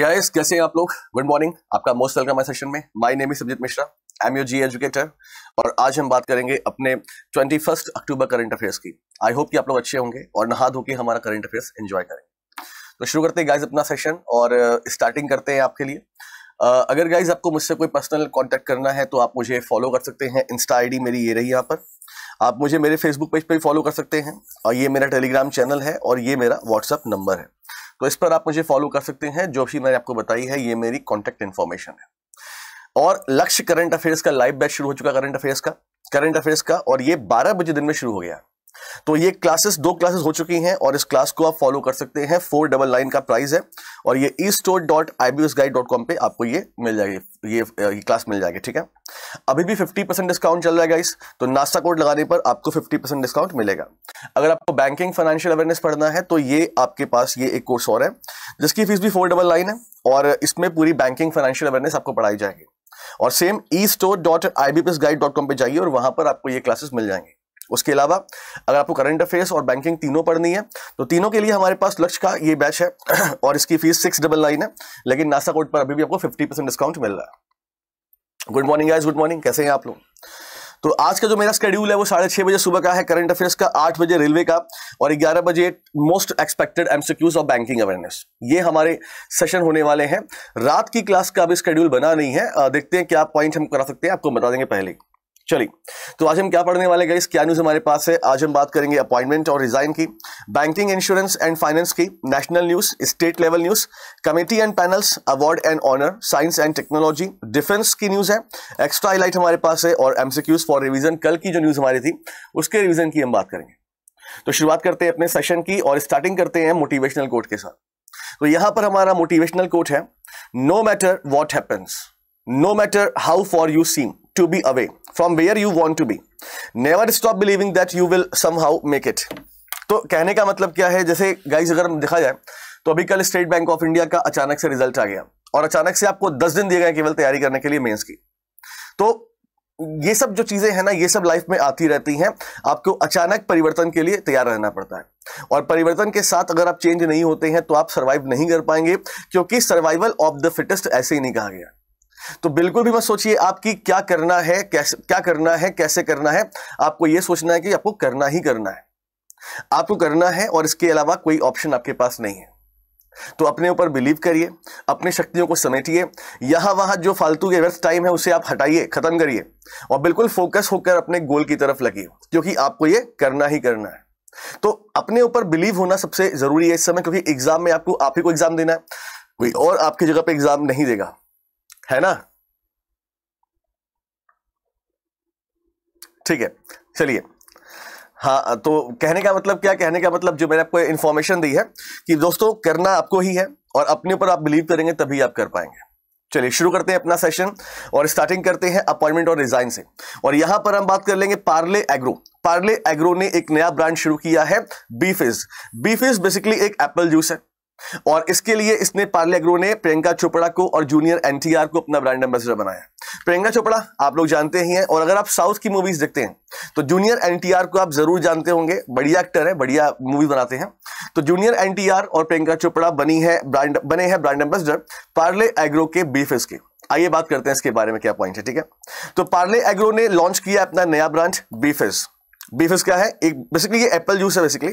Guys कैसे हैं आप लोग गुड मॉर्निंग आपका मोस्ट वेलकम है सेशन में my name is Mishra I am U G educator और आज हम बात करेंगे अपने 21 अक्टूबर करंट अफेयर्स की आई होप कि आप लोग अच्छे होंगे और नहा धो के हमारा करंट अफेयर्स एंजॉय करें तो शुरू करते हैं गाइज अपना सेशन और स्टार्टिंग uh, करते हैं आपके लिए uh, अगर गाइज आपको मुझसे कोई पर्सनल कॉन्टैक्ट करना है तो आप मुझे फॉलो कर सकते हैं इंस्टा आई मेरी ये रही यहाँ पर आप मुझे मेरे फेसबुक पेज पर भी फॉलो कर सकते हैं और ये मेरा टेलीग्राम चैनल है और ये मेरा व्हाट्सअप नंबर है तो इस पर आप मुझे फॉलो कर सकते हैं जो भी मैंने आपको बताई है ये मेरी कॉन्टैक्ट इन्फॉर्मेशन है और लक्ष्य करंट अफेयर्स का लाइव बैच शुरू हो चुका करंट अफेयर्स का करंट अफेयर्स का और ये 12 बजे दिन में शुरू हो गया तो ये क्लासेस दो क्लासेस हो चुकी हैं और इस क्लास को आप फॉलो कर सकते हैं फोर डबल नाइन का प्राइस है और ये e store dot I B S guide dot com पर आपको ये मिल जाएगी ये, ये क्लास मिल जाएगी ठीक है अभी भी फिफ्टी परसेंट डिस्काउंट चल रहा है गाइस तो नाश्ता कोड लगाने पर आपको फिफ्टी परसेंट डिस्काउंट मिलेगा अगर आपको बैंकिंग फाइनेंशियल अवेयरनेस पढ़ना है तो ये आपके पास ये एक कोर्स और है जिसकी फीस भी फोर डबल नाइन है और इसमें पूरी बैंकिंग फाइनेंशियल अवेयरनेस आपको पढ़ाई जाएगी और same e store dot I B P S guide dot com पर जाइए और वहां पर आपको ये क्लासेस मिल जाएंगे उसके अलावा अगर आपको करंट अफेयर्स और बैंकिंग तीनों पढ़नी है तो तीनों के लिए हमारे पास लक्ष्य का ये बैच है और इसकी फीस सिक्स डबल नाइन है लेकिन नासा कोड पर अभी भी आपको फिफ्टी परसेंट डिस्काउंट मिल रहा है good morning guys good morning कैसे हैं आप लोग तो आज का जो मेरा स्केड्यूल है वो साढ़े छः बजे सुबह का है करंट अफेयर्स का आठ बजे रेलवे का और ग्यारह बजे most expected MCQs of banking awareness ये हमारे सेशन होने वाले हैं रात की क्लास का अभी स्केड्यूल बना नहीं है देखते हैं क्या पॉइंट हम करा सकते हैं आपको बता देंगे पहले चलिए तो आज हम क्या पढ़ने वाले गए क्या न्यूज हमारे पास है आज हम बात करेंगे अपॉइंटमेंट और रिजाइन की बैंकिंग इंश्योरेंस एंड फाइनेंस की national news state level news committee and panels award and honour science and technology defence की न्यूज है एक्स्ट्रा हाईलाइट हमारे पास है और एमसीक्यूज फॉर रिविजन कल की जो न्यूज हमारी थी उसके रिविजन की हम बात करेंगे तो शुरुआत करते हैं अपने सेशन की और स्टार्टिंग करते हैं मोटिवेशनल कोट के साथ तो यहां पर हमारा मोटिवेशनल कोट है no matter what happens no matter how far you seem to be away from where you want to be never stop believing that you will somehow make it तो कहने का मतलब क्या है जैसे गाइस अगर देखा जाए तो अभी कल स्टेट बैंक ऑफ इंडिया का अचानक से रिजल्ट आ गया और अचानक से आपको दस दिन दिए गए केवल तैयारी करने के लिए मेंस की तो ये सब जो चीजें हैं ना ये सब लाइफ में आती रहती हैं आपको अचानक परिवर्तन के लिए तैयार रहना पड़ता है और परिवर्तन के साथ अगर आप चेंज नहीं होते हैं तो आप सर्वाइव नहीं कर पाएंगे क्योंकि सर्वाइवल ऑफ द फिटेस्ट ऐसे ही नहीं कहा गया तो बिल्कुल भी मत सोचिए आपकी क्या करना है कैसे क्या करना है कैसे करना है आपको यह सोचना है कि आपको करना ही करना है आपको करना है और इसके अलावा कोई ऑप्शन आपके पास नहीं है तो अपने ऊपर बिलीव करिए अपनी शक्तियों को समेटिए यहां वहां जो फालतू के व्यर्थ टाइम है उसे आप हटाइए खत्म करिए और बिल्कुल फोकस होकर अपने गोल की तरफ लगिए क्योंकि आपको यह करना ही करना है तो अपने ऊपर बिलीव होना सबसे जरूरी है इस समय क्योंकि एग्जाम में आपको आप ही को एग्जाम देना है कोई और आपकी जगह पे एग्जाम नहीं देगा है ना ठीक है चलिए हाँ तो कहने का मतलब क्या कहने का मतलब जो मैंने आपको इन्फॉर्मेशन दी है कि दोस्तों करना आपको ही है और अपने ऊपर आप बिलीव करेंगे तभी आप कर पाएंगे चलिए शुरू करते हैं अपना सेशन और स्टार्टिंग करते हैं अपॉइंटमेंट और रिजाइन से और यहां पर हम बात कर लेंगे पार्ले एग्रो पार्ले एग्रो ने एक नया ब्रांड शुरू किया है बीफिज बीफिज बेसिकली एक एप्पल जूस है और इसके लिए इसने पार्ले अग्रो ने प्रियंका चोपड़ा को और जूनियर एनटीआर को अपना ब्रांड एम्बेसडर बनाया प्रियंका चोपड़ा आप लोग जानते ही हैं और अगर आप साउथ की मूवीज देखते हैं तो जूनियर एनटीआर को आप जरूर जानते होंगे बढ़िया एक्टर है बढ़िया मूवी बनाते हैं तो जूनियर एनटीआर और प्रियंका चोपड़ा बनी है ब्रांड बने हैं ब्रांड एम्बेसडर पार्ले एग्रो के बीफिस इसके आइए बात करते हैं इसके बारे में क्या पॉइंट है ठीक है तो पार्ले एग्रो ने लॉन्च किया अपना नया ब्रांड बीफेज बीफिस क्या है एक बेसिकली ये एप्पल जूस है बेसिकली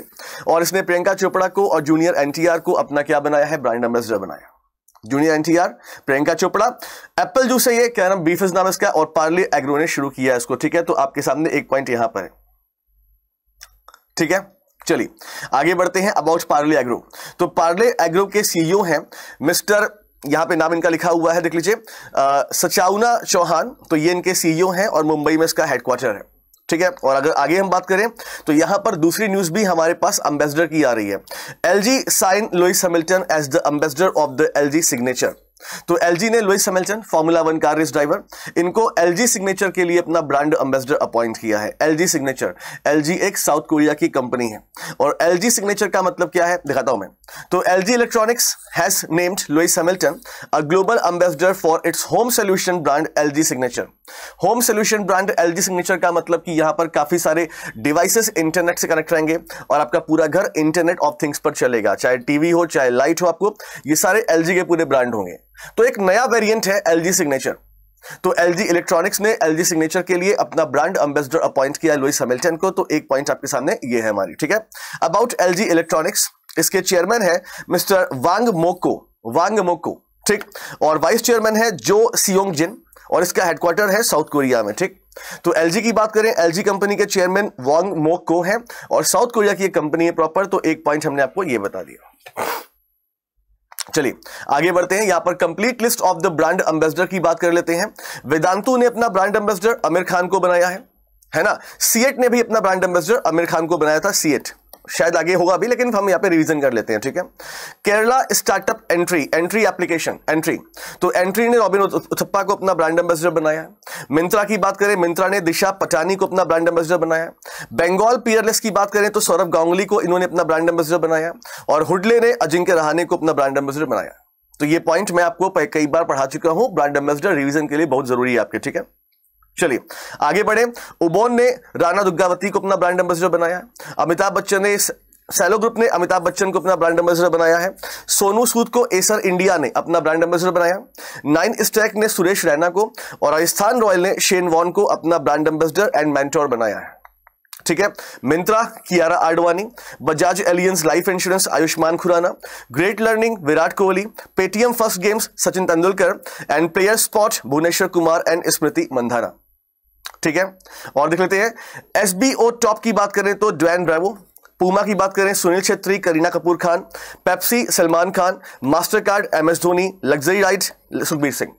और इसने प्रियंका चोपड़ा को और जूनियर एनटीआर को अपना क्या बनाया है ब्रांड एम्बेसडर बनाया junior NTR Priyanka Chopra apple juice है ये क्या नाम बीफिस नाम इसका और पार्ली एग्रो ने शुरू किया है इसको ठीक है तो आपके सामने एक पॉइंट यहां पर है ठीक है चलिए आगे बढ़ते हैं अबाउट पार्ले एग्रो तो पार्ले एग्रो के सीईओ हैं मिस्टर यहाँ पे नाम इनका लिखा हुआ है देख लीजिए सचाउना चौहान तो ये इनके सीईओ हैं और मुंबई में इसका हेडक्वार्टर है ठीक है और अगर आगे हम बात करें तो यहां पर दूसरी न्यूज़ भी हमारे पास अम्बेसडर की आ रही है L G sign Lewis Hamilton as the ambassador of the L G signature तो एलजी ने Lewis Hamilton formula one car race driver इनको एलजी सिग्नेचर के लिए अपना ब्रांड एम्बेसडर अपॉइंट किया है एलजी सिग्नेचर एलजी एक साउथ कोरिया की कंपनी है और एलजी सिग्नेचर का मतलब क्या है दिखाता हूं मैं तो LG electronics has named Lewis Hamilton a global ambassador for its home solution brand LG signature home solution brand LG signature का मतलब कि यहां पर काफी सारे डिवाइसेस इंटरनेट से कनेक्ट रहेंगे और आपका पूरा घर इंटरनेट ऑफ थिंग्स पर चलेगा चाहे टीवी हो चाहे लाइट हो आपको ये सारे एलजी के पूरे ब्रांड होंगे तो एक नया वेरिएंट है एलजी सिग्नेचर तो एलजी इलेक्ट्रॉनिक्स ने एलजी सिग्नेचर के लिए अपना ब्रांड एम्बेसडर अपॉइंट किया लुइस हैमिल्टन को तो एक पॉइंट आपके सामने ये है हमारी ठीक है अबाउट एलजी इलेक्ट्रॉनिक्स इसके चेयरमैन है मिस्टर वांग मोको वांग मोको ठीक और वाइस चेयरमैन है जो सियोंग जिन और इसका हेडक्वार्टर है साउथ कोरिया में ठीक तो एलजी की बात करें एलजी कंपनी के चेयरमैन वांग मोको को है और साउथ कोरिया की कंपनी है प्रॉपर तो एक पॉइंट हमने आपको यह बता दिया चलिए आगे बढ़ते हैं यहां पर complete list of the brand ambassador की बात कर लेते हैं वेदांतु ने अपना ब्रांड एम्बेसडर आमिर खान को बनाया है है ना सीएट ने भी अपना ब्रांड एम्बेसडर आमिर खान को बनाया था सीएट शायद आगे होगा भी लेकिन हम यहाँ पे रिवीजन कर लेते हैं ठीक है Kerala startup entry entry application entry तो एंट्री ने रॉबिन उथप्पा को अपना ब्रांड एम्बेसडर बनाया मिंत्रा की बात करें मिंत्रा ने दिशा पटानी को अपना ब्रांड एम्बेसडर बनाया बंगाल पीयरलेस की बात करें तो सौरभ गांगुली को इन्होंने अपना ब्रांड एम्बेसडर बनाया और हुडले ने अजिंक्य रहाने को अपना ब्रांड एम्बेसडर बनाया तो ये पॉइंट मैं आपको कई बार पढ़ा चुका हूं ब्रांड एम्बेसडर रिवीजन के लिए बहुत जरूरी है आपके ठीक है चलिए आगे बढ़े उबोन ने राणा दुर्गावती को अपना ब्रांड एम्बेसडर बनाया अमिताभ बच्चन ने सैलो ग्रुप ने अमिताभ बच्चन को अपना ब्रांड एम्बेसडर बनाया है सोनू सूद को एसर इंडिया ने अपना ब्रांड एम्बेसडर बनाया नाइन स्टैक ने सुरेश रैना को और राजस्थान रॉयल ने शेन वॉन को अपना ब्रांड एम्बेसडर एंड मैंटोर बनाया है ठीक है Myntra Kiara Advani Bajaj Allianz life insurance Ayushmann Khurrana great learning Virat Kohli Paytm first games Sachin Tendulkar and player spot Bhuvneshwar Kumar and Smriti Mandhana ठीक है और देख लेते हैं एस टॉप की बात करें तो ड्वेन ब्रावो पूमा की बात करें Sunil Chhetri Kareena Kapoor Khan Pepsi Salman Khan master card M S Dhoni luxury ride Sukhbir Singh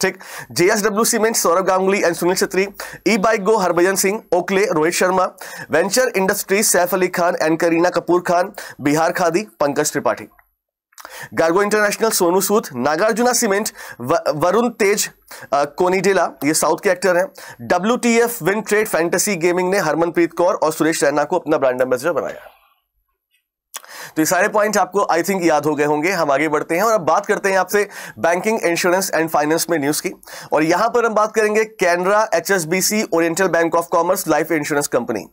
ठीक JSW cement Sourav Ganguly and Sunil Chhetri e bike go Harbhajan Singh Oakley Rohit Sharma venture industries Saif Ali Khan and Kareena Kapoor Khan Bihar khadi Pankaj Tripathi गार्गो इंटरनेशनल सोनू सूद नागार्जुना सीमेंट वरुण तेज कोनीडेला ये साउथ के एक्टर हैं W T F win trade fantasy gaming ने हरमनप्रीत कौर और सुरेश रैना को अपना ब्रांड एम्बेसडर बनाया तो ये सारे पॉइंट आपको आई थिंक याद हो गए होंगे हम आगे बढ़ते हैं और अब बात करते हैं आपसे बैंकिंग इंश्योरेंस एंड फाइनेंस में न्यूज़ की और यहां पर हम बात करेंगे Canara H oriental bank of commerce life insurance company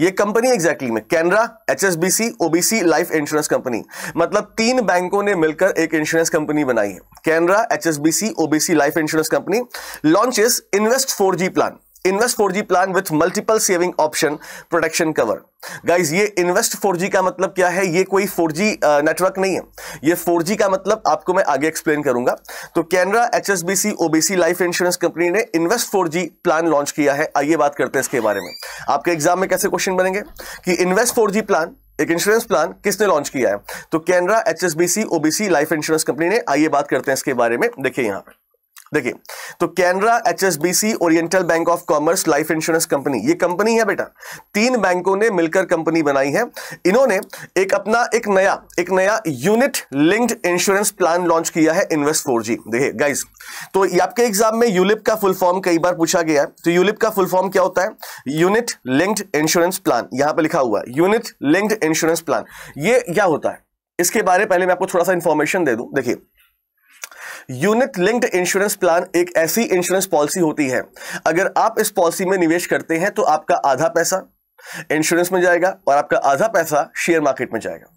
ये कंपनी एग्जैक्टली में Canara HSBC OBC life insurance company मतलब तीन बैंकों ने मिलकर एक इंश्योरेंस कंपनी बनाई है Canara HSBC OBC life insurance company launches invest four plan invest four G plan with multiple saving option protection cover guys ये इन्वेस्ट जी का मतलब क्या है ये कोई जी नेटवर्क uh, नहीं है ये जी का मतलब आपको मैं आगे एक्सप्लेन करूंगा तो Canara H S B C OBC life insurance company ने invest four G plan launch किया है आइए बात करते हैं इसके बारे में आपके एग्जाम में कैसे क्वेश्चन बनेंगे कि इन्वेस्ट जी प्लान एक इंश्योरेंस प्लान किसने लॉन्च किया है तो Canara H S B C OBC life insurance company ने आइए बात करते हैं इसके बारे में देखिए यहां पर देखिए तो Canara H HSBC oriental bank of commerce life insurance company ये कंपनी है बेटा तीन बैंकों ने मिलकर कंपनी बनाई है इन्होंने एक अपना एक नया एक नया unit linked insurance plan launch किया है इन्वेस्ट फोर जी देखिए गाइज तो आपके एग्जाम में यूलिप का फुल फॉर्म कई बार पूछा गया है तो यूलिप का फुल फॉर्म क्या होता है यूनिट लिंक्ड इंश्योरेंस प्लान यहां पर लिखा हुआ है यूनिट लिंक्ड इंश्योरेंस प्लान ये क्या होता है इसके बारे में पहले मैं आपको थोड़ा सा इंफॉर्मेशन दे दूं देखिए यूनिट लिंक्ड इंश्योरेंस प्लान एक ऐसी इंश्योरेंस पॉलिसी होती है अगर आप इस पॉलिसी में निवेश करते हैं तो आपका आधा पैसा इंश्योरेंस में जाएगा और आपका आधा पैसा शेयर मार्केट में जाएगा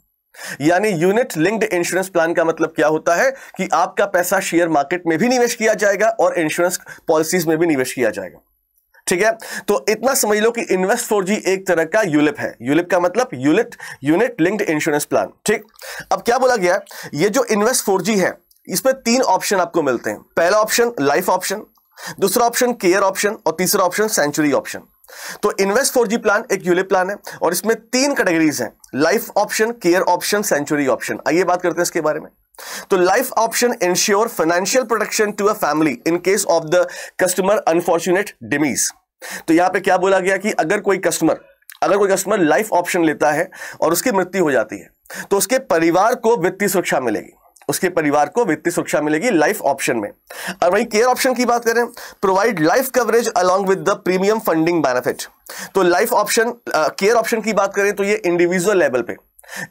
यानी यूनिट लिंक्ड इंश्योरेंस प्लान का मतलब क्या होता है कि आपका पैसा शेयर मार्केट में भी निवेश किया जाएगा और इंश्योरेंस पॉलिसीज में भी निवेश किया जाएगा ठीक है तो इतना समझ लो कि इन्वेस्ट फोर जी एक तरह का यूलिप है यूलिप का मतलब यूलिट यूनिट लिंक्ड इंश्योरेंस प्लान ठीक अब क्या बोला गया ये जो इन्वेस्ट फोर जी है इसमें तीन ऑप्शन आपको मिलते हैं पहला ऑप्शन लाइफ ऑप्शन दूसरा ऑप्शन केयर ऑप्शन और तीसरा ऑप्शन सेंचुरी ऑप्शन तो इन्वेस्ट फोर जी प्लान एक यूले प्लान है और इसमें तीन कैटेगरीज हैं life option care option century option आइए बात करते हैं इसके बारे में तो life option insure financial protection to a family in case of the customer unfortunate demise तो यहां पे क्या बोला गया कि अगर कोई कस्टमर अगर कोई कस्टमर लाइफ ऑप्शन लेता है और उसकी मृत्यु हो जाती है तो उसके परिवार को वित्तीय सुरक्षा मिलेगी उसके परिवार को वित्तीय सुरक्षा मिलेगी लाइफ ऑप्शन में और वहीं केयर ऑप्शन की बात करें provide life coverage along with the premium funding benefit तो लाइफ ऑप्शन केयर ऑप्शन की बात करें तो ये इंडिविजुअल लेवल पे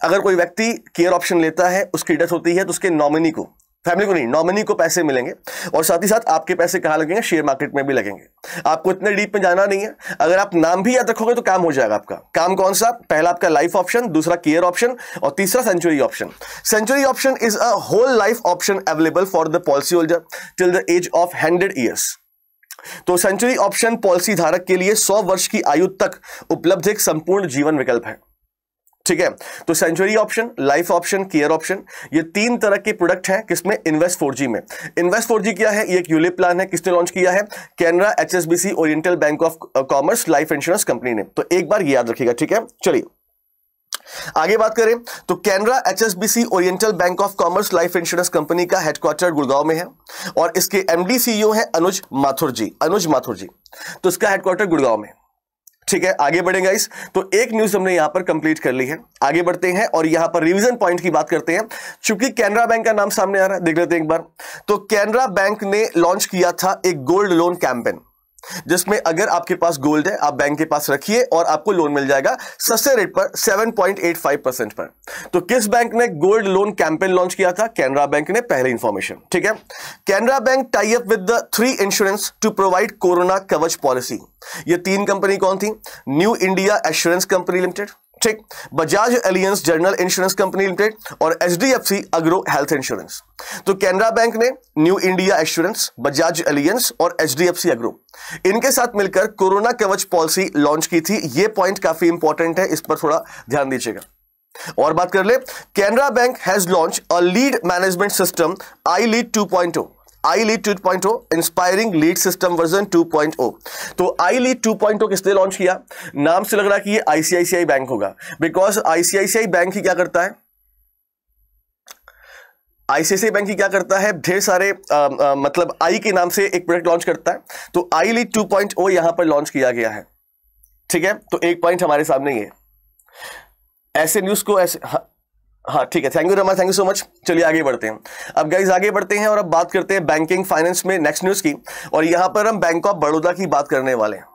अगर कोई व्यक्ति केयर ऑप्शन लेता है उसकी डेथ होती है तो उसके नॉमिनी को फैमिली को नहीं नॉमिनी को पैसे मिलेंगे और साथ ही साथ आपके पैसे कहाँ लगेंगे शेयर मार्केट में भी लगेंगे आपको इतने डीप में जाना नहीं है अगर आप नाम भी याद रखोगे तो काम हो जाएगा आपका काम कौन सा पहला आपका लाइफ ऑप्शन दूसरा केयर ऑप्शन और तीसरा century option century option is a whole life option available for the policy holder till the age of hundred years तो सेंचुरी ऑप्शन पॉलिसी धारक के लिए सौ वर्ष की आयु तक उपलब्ध एक संपूर्ण जीवन विकल्प है ठीक है तो century option life option care option ये तीन तरह के प्रोडक्ट हैं किसमें इन्वेस्ट फोर में इन्वेस्ट फोर क्या है ये एक यूलिप प्लान है किसने लॉन्च किया है Canara HSBC oriental bank of commerce life insurance company ने तो एक बार याद रखिएगा ठीक है चलिए आगे बात करें तो Canara HSBC oriental bank of commerce life insurance Company का हेडक्वार्टर गुड़गांव में है और इसके एमडी सीईओ है अनुज माथुर जी अनुज माथुर जी तो इसका हेडक्वार्टर गुड़गांव में है ठीक है आगे बढ़ेंगे इस तो एक न्यूज हमने यहां पर कंप्लीट कर ली है आगे बढ़ते हैं और यहां पर रिवीजन पॉइंट की बात करते हैं चूंकि कैनरा बैंक का नाम सामने आ रहा है देख लेते हैं एक बार तो कैनरा बैंक ने लॉन्च किया था एक गोल्ड लोन कैंपेन जिसमें अगर आपके पास गोल्ड है आप बैंक के पास रखिए और आपको लोन मिल जाएगा सस्ते रेट पर 7.85 परसेंट पर तो किस बैंक ने गोल्ड लोन कैंपेन लॉन्च किया था कैनरा बैंक ने पहले इंफॉर्मेशन ठीक है Canara Bank tie up with the three insurance to provide Corona Kavach policy ये तीन कंपनी कौन थी New India Assurance Company Limited ठीक Bajaj Allianz General Insurance Company Limited और एच सी अग्रो हेल्थ इंश्योरेंस तो कैनरा बैंक ने New India Assurance Bajaj Allianz और एच सी अग्रो इनके साथ मिलकर कोरोना कवच पॉलिसी लॉन्च की थी ये पॉइंट काफी इंपॉर्टेंट है इस पर थोड़ा ध्यान दीजिएगा और बात कर ले Canara Bank has launch a lead management system I lead two 2.0 I lead two point inspiring lead system version 2.0 तो आई लीड टू पॉइंट किसने लॉन्च किया नाम से लग रहा है कि ये आईसीआईसीआई बैंक होगा बिकॉज आईसीआईसीआई बैंक ही क्या करता है आईसीआईसीआई बैंक ही क्या करता है ढेर सारे आ, आ, मतलब आई के नाम से एक प्रोडक्ट लॉन्च करता है तो I lead two point oh यहां पर लॉन्च किया गया है ठीक है तो एक पॉइंट हमारे सामने ही है ऐसे न्यूज को ऐसे हाँ। हाँ ठीक है thank you Rama thank you so much चलिए आगे बढ़ते हैं अब गाइज आगे बढ़ते हैं और अब बात करते हैं बैंकिंग फाइनेंस में नेक्स्ट न्यूज़ की और यहाँ पर हम बैंक ऑफ बड़ौदा की बात करने वाले हैं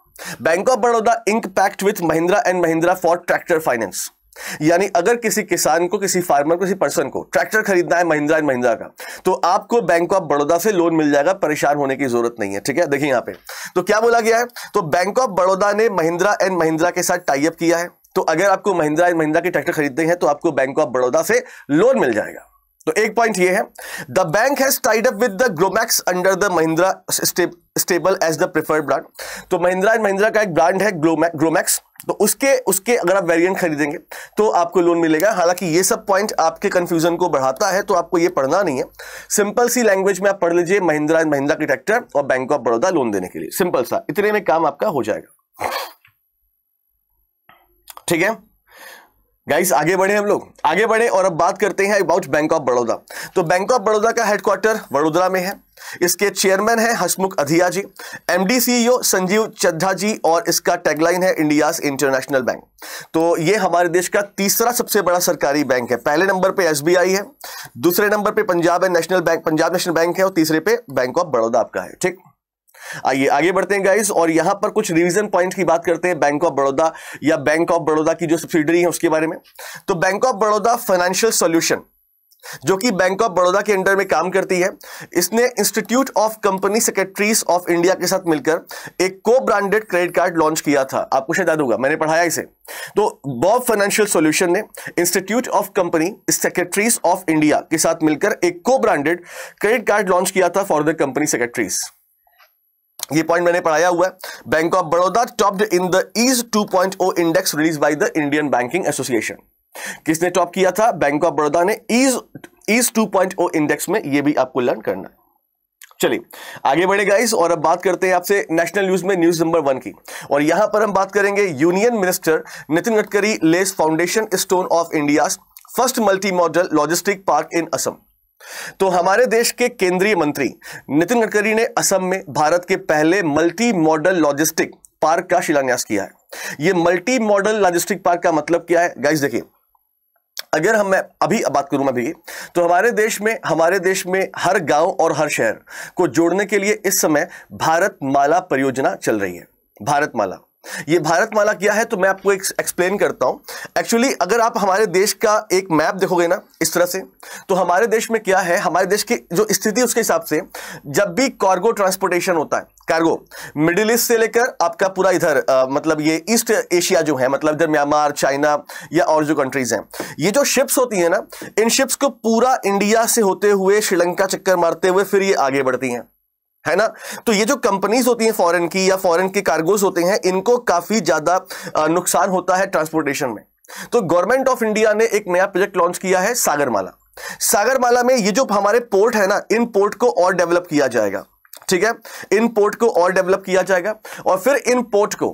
Bank of Baroda ink pact with Mahindra and Mahindra for tractor finance यानी अगर किसी किसान को किसी फार्मर को किसी पर्सन को ट्रैक्टर खरीदना है महिंद्रा एंड महिंद्रा का तो आपको बैंक ऑफ बड़ौदा से लोन मिल जाएगा परेशान होने की जरूरत नहीं है ठीक है देखिए यहां पे तो क्या बोला गया है तो बैंक ऑफ बड़ौदा ने महिंद्रा एंड महिंद्रा के साथ टाइप किया है तो अगर आपको महिंद्रा महिंद्रा के ट्रैक्टर खरीदते हैं तो आपको बैंक ऑफ बड़ौदा से लोन मिल जाएगा तो एक पॉइंट ये है the bank has tied up with the Gromax under the Mahindra stable as the preferred brand तो महिंद्रा एंड महिंद्रा का एक ब्रांड है ग्रोमैक्स तो उसके उसके अगर आप वेरिएंट खरीदेंगे तो आपको लोन मिलेगा हालांकि ये सब पॉइंट आपके कंफ्यूजन को बढ़ाता है तो आपको ये पढ़ना नहीं है सिंपल सी लैंग्वेज में आप पढ़ लीजिए महिंद्रा एंड महिंद्रा के ट्रैक्टर और बैंक ऑफ बड़ौदा लोन देने के लिए सिंपल सा इतने में काम आपका हो जाएगा ठीक है गाइस आगे बढ़े हम लोग आगे बढ़े और अब बात करते हैं अबाउट बैंक ऑफ बड़ौदा तो बैंक ऑफ बड़ौदा का हेडक्वार्टर वडोदरा में है इसके चेयरमैन हैं Hasmukh Adhia ji MD CEO e Sanjiv Chadha ji और इसका टैगलाइन है इंडिया इंटरनेशनल बैंक तो ये हमारे देश का तीसरा सबसे बड़ा सरकारी बैंक है पहले नंबर पे एसबीआई है दूसरे नंबर पे Punjab National Bank Punjab National Bank है और तीसरे पे बैंक ऑफ बड़ौदा आपका है ठीक आइए आगे बढ़ते हैं गाइस और यहां पर कुछ रिवीजन पॉइंट्स की बात करते हैं बैंक ऑफ बड़ौदा या बैंक ऑफ बड़ौदा की जो सब्सिडरी है उसके बारे में तो Bank of Baroda financial solution जो कि बैंक ऑफ बड़ौदा के अंडर में काम करती है इसने Institute of Company Secretaries of India के साथ मिलकर एक को ब्रांडेड क्रेडिट कार्ड लॉन्च किया था आपको शायद याद होगा मैंने पढ़ाया इसे तो बॉब फाइनेंशियल सॉल्यूशन ने Institute of Company Secretaries of India के साथ मिलकर एक को ब्रांडेड क्रेडिट कार्ड लॉन्च किया था फॉर द कंपनी सेक्रेटरीज ये पॉइंट मैंने पढ़ाया हुआ है Bank of Baroda topped in the EASE 2.0 index release by the Indian Banking Association किसने टॉप किया था बैंक ऑफ बड़ौदा ने ईज ईज 2.0 इंडेक्स में ये भी आपको लर्न करना है चलिए आगे बढ़े गाइस और अब बात करते हैं आपसे नेशनल न्यूज में न्यूज नंबर वन की और यहां पर हम बात करेंगे union minister Nitin Gadkari lays foundation stone of India first multi modal logistic park in Assam तो हमारे देश के केंद्रीय मंत्री नितिन गडकरी ने असम में भारत के पहले मल्टी मॉडल लॉजिस्टिक पार्क का शिलान्यास किया है यह मल्टी मॉडल लॉजिस्टिक पार्क का मतलब क्या है गाइस देखिए अगर हम मैं अभी बात करूं मैं भी तो हमारे देश में हमारे देश में हर गांव और हर शहर को जोड़ने के लिए इस समय भारत माला परियोजना चल रही है भारत माला ये भारत माला क्या है तो मैं आपको एक एक्सप्लेन करता हूं एक्चुअली अगर आप हमारे देश का एक मैप देखोगे ना इस तरह से तो हमारे देश में क्या है हमारे देश की जो स्थिति उसके हिसाब से जब भी कार्गो ट्रांसपोर्टेशन होता है कार्गो मिडिल ईस्ट से लेकर आपका पूरा इधर आ, मतलब ये ईस्ट एशिया जो है मतलब इधर म्यांमार चाइना या और जो कंट्रीज हैं ये जो शिप्स होती हैं ना इन शिप्स को पूरा इंडिया से होते हुए श्रीलंका चक्कर मारते हुए फिर ये आगे बढ़ती हैं है ना तो ये जो कंपनीज होती हैं फॉरेन की या फॉरेन के कार्गोज होते हैं इनको काफी ज्यादा नुकसान होता है ट्रांसपोर्टेशन में तो गवर्नमेंट ऑफ इंडिया ने एक नया प्रोजेक्ट लॉन्च किया है सागरमाला सागरमाला में ये जो हमारे पोर्ट है ना इन पोर्ट को और डेवलप किया जाएगा ठीक है इन पोर्ट को और डेवलप किया जाएगा और फिर इन पोर्ट को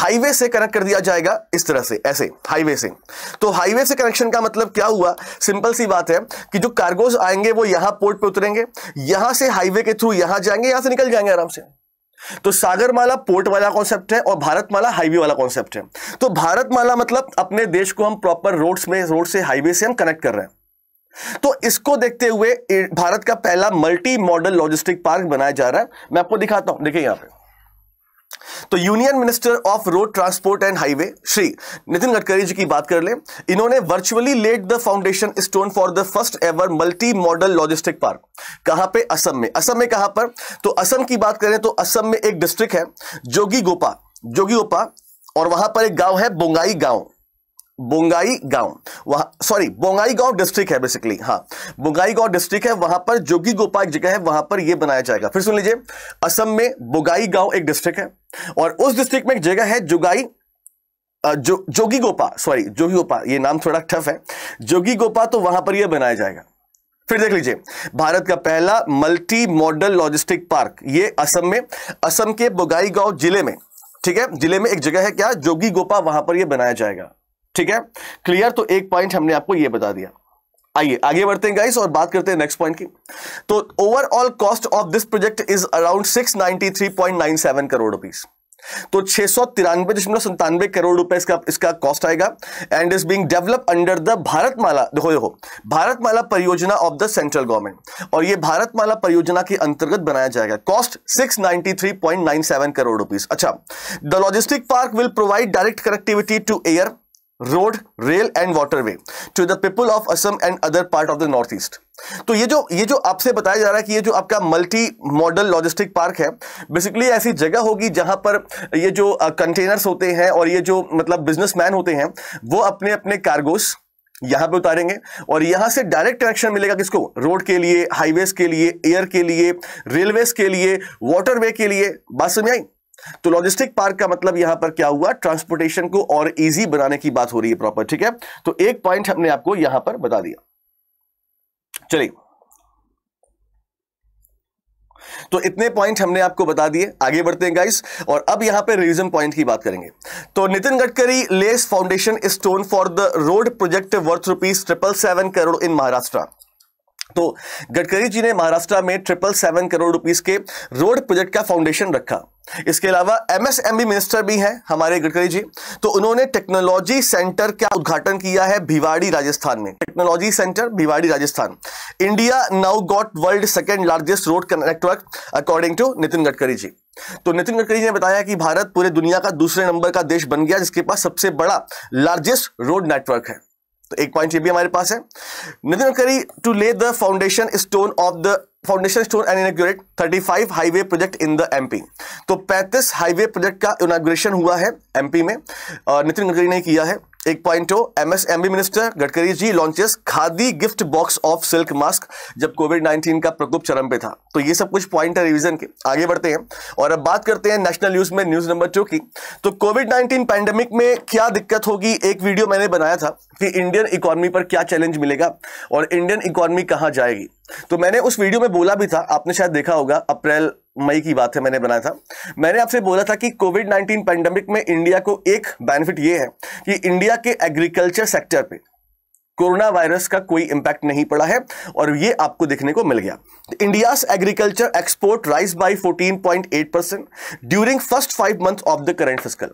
हाईवे से कनेक्ट कर दिया जाएगा इस तरह से ऐसे हाईवे से तो हाईवे से कनेक्शन का मतलब क्या हुआ सिंपल सी बात है कि जो कार्गोज आएंगे वो यहां पोर्ट पे उतरेंगे यहां से हाईवे के थ्रू यहां जाएंगे यहां से निकल जाएंगे आराम से तो सागरमाला पोर्ट वाला कॉन्सेप्ट है और भारतमाला हाईवे वाला कॉन्सेप्ट है तो भारतमाला मतलब अपने देश को हम प्रॉपर रोड में रोड से हाईवे से हम कनेक्ट कर रहे हैं तो इसको देखते हुए भारत का पहला मल्टी मॉडल लॉजिस्टिक पार्क बनाया जा रहा है मैं आपको दिखाता हूं देखिए यहां पर तो Union Minister of Road Transport and Highway Shri Nitin Gadkari ji की बात कर ले इन्होंने virtually laid the foundation stone for the first ever multi modal logistic park कहां पे असम में असम में कहां पर तो असम की बात करें तो असम में एक डिस्ट्रिक्ट है जोगी गोपा जोगी गोपा और वहां पर एक गांव है बोंगाई गांव बोंगाई गांव वहां सॉरी बोंगाई गांव डिस्ट्रिक्ट है बेसिकली हाँ बोंगाई गांव डिस्ट्रिक्ट है वहां पर जोगी गोपाल जगह है वहां पर यह बनाया जाएगा फिर सुन लीजिए असम में बोगाई गांव एक डिस्ट्रिक्ट है और उस डिस्ट्रिक्ट में एक जगह है जुगाई जो Jogighopa sorry Jogighopa ये नाम थोड़ा टफ है जोगी गोपा तो वहां पर यह बनाया जाएगा फिर देख लीजिए भारत का पहला मल्टी मॉडल लॉजिस्टिक पार्क ये असम में असम के बोगाई गांव जिले में ठीक है जिले में एक जगह है क्या जोगी गोपा वहां पर यह बनाया जाएगा ठीक है क्लियर तो एक पॉइंट हमने आपको ये बता दिया आइए आगे बढ़ते हैं गाइस और बात करते हैं नेक्स्ट पॉइंट की तो overall cost of this project is around 693.97 crore rupees तो छह सौ तिरानवे दशमलव संतानवे करोड़ रुपए इसका इसका कॉस्ट आएगा and is being develop under the Bharatmala देखो देखो भारतमाला परियोजना ऑफ द सेंट्रल गवर्नमेंट और ये भारतमाला परियोजना के अंतर्गत बनाया जाएगा कॉस्ट 693.97 करोड़ रुपीस अच्छा the logistic park will provide direct connectivity to air road rail and waterway to the people of Assam and other part of the North East तो ये जो ये जो आपसे बताया जा रहा है कि ये जो आपका मल्टी मॉडल लॉजिस्टिक पार्क है बेसिकली ऐसी जगह होगी जहां पर ये जो कंटेनर्स होते हैं और ये जो मतलब बिजनेसमैन होते हैं वो अपने अपने कार्गोस यहां पे उतारेंगे और यहां से डायरेक्ट कनेक्शन मिलेगा किसको रोड के लिए हाईवेज के लिए एयर के लिए रेलवेज के लिए वाटरवे के लिए बात समझ आई तो लॉजिस्टिक पार्क का मतलब यहां पर क्या हुआ ट्रांसपोर्टेशन को और इजी बनाने की बात हो रही है प्रॉपर ठीक है तो एक पॉइंट हमने आपको यहां पर बता दिया चलिए तो इतने पॉइंट हमने आपको बता दिए आगे बढ़ते हैं गाइस और अब यहां पे रिविजन पॉइंट की बात करेंगे तो Nitin Gadkari lays foundation stone for the road project worth rupees triple seven crore in Maharashtra तो गडकरी जी ने महाराष्ट्र में ट्रिपल सेवन करोड़ रुपीस के रोड प्रोजेक्ट का फाउंडेशन रखा इसके अलावा एमएसएमई मिनिस्टर भी हैं हमारे गडकरी जी तो उन्होंने टेक्नोलॉजी सेंटर का उद्घाटन किया है भिवाड़ी राजस्थान में technology centre Bhiwadi Rajasthan India now got world second largest road network according to Nitin Gadkari ji तो नितिन गडकरी ने बताया कि भारत पूरे दुनिया का दूसरे नंबर का देश बन गया जिसके पास सबसे बड़ा लार्जेस्ट रोड नेटवर्क है तो एक पॉइंट ये भी हमारे पास है Nitin Gadkari to lay the foundation stone of the foundation stone and inaugurate 35 highway project in the MP तो 35 हाईवे प्रोजेक्ट का इनाग्रेशन हुआ है एमपी में नितिन गडकरी ने किया है एक पॉइंट हो बी minister Gadkari ji launches Khadi gift box of silk mask जब कोविड 19 का प्रकोप चरम पे था तो ये सब कुछ पॉइंट है रिवीजन के आगे बढ़ते हैं और अब बात करते हैं नेशनल न्यूज में न्यूज नंबर टू की तो कोविड 19 पैंडेमिक में क्या दिक्कत होगी एक वीडियो मैंने बनाया था कि इंडियन इकोनॉमी पर क्या चैलेंज मिलेगा और इंडियन इकोनॉमी कहाँ जाएगी तो मैंने उस वीडियो में बोला भी था आपने शायद देखा होगा अप्रैल मई की बात है मैंने बनाया था मैंने आपसे बोला था कि कोविड नाइन्टीन पैंडेमिक में इंडिया को एक बेनिफिट ये है कि इंडिया के एग्रीकल्चर सेक्टर पे कोरोना वायरस का कोई इंपैक्ट नहीं पड़ा है और ये आपको देखने को मिल गया India agriculture export rise by 14.8 percent during first five month of the current physical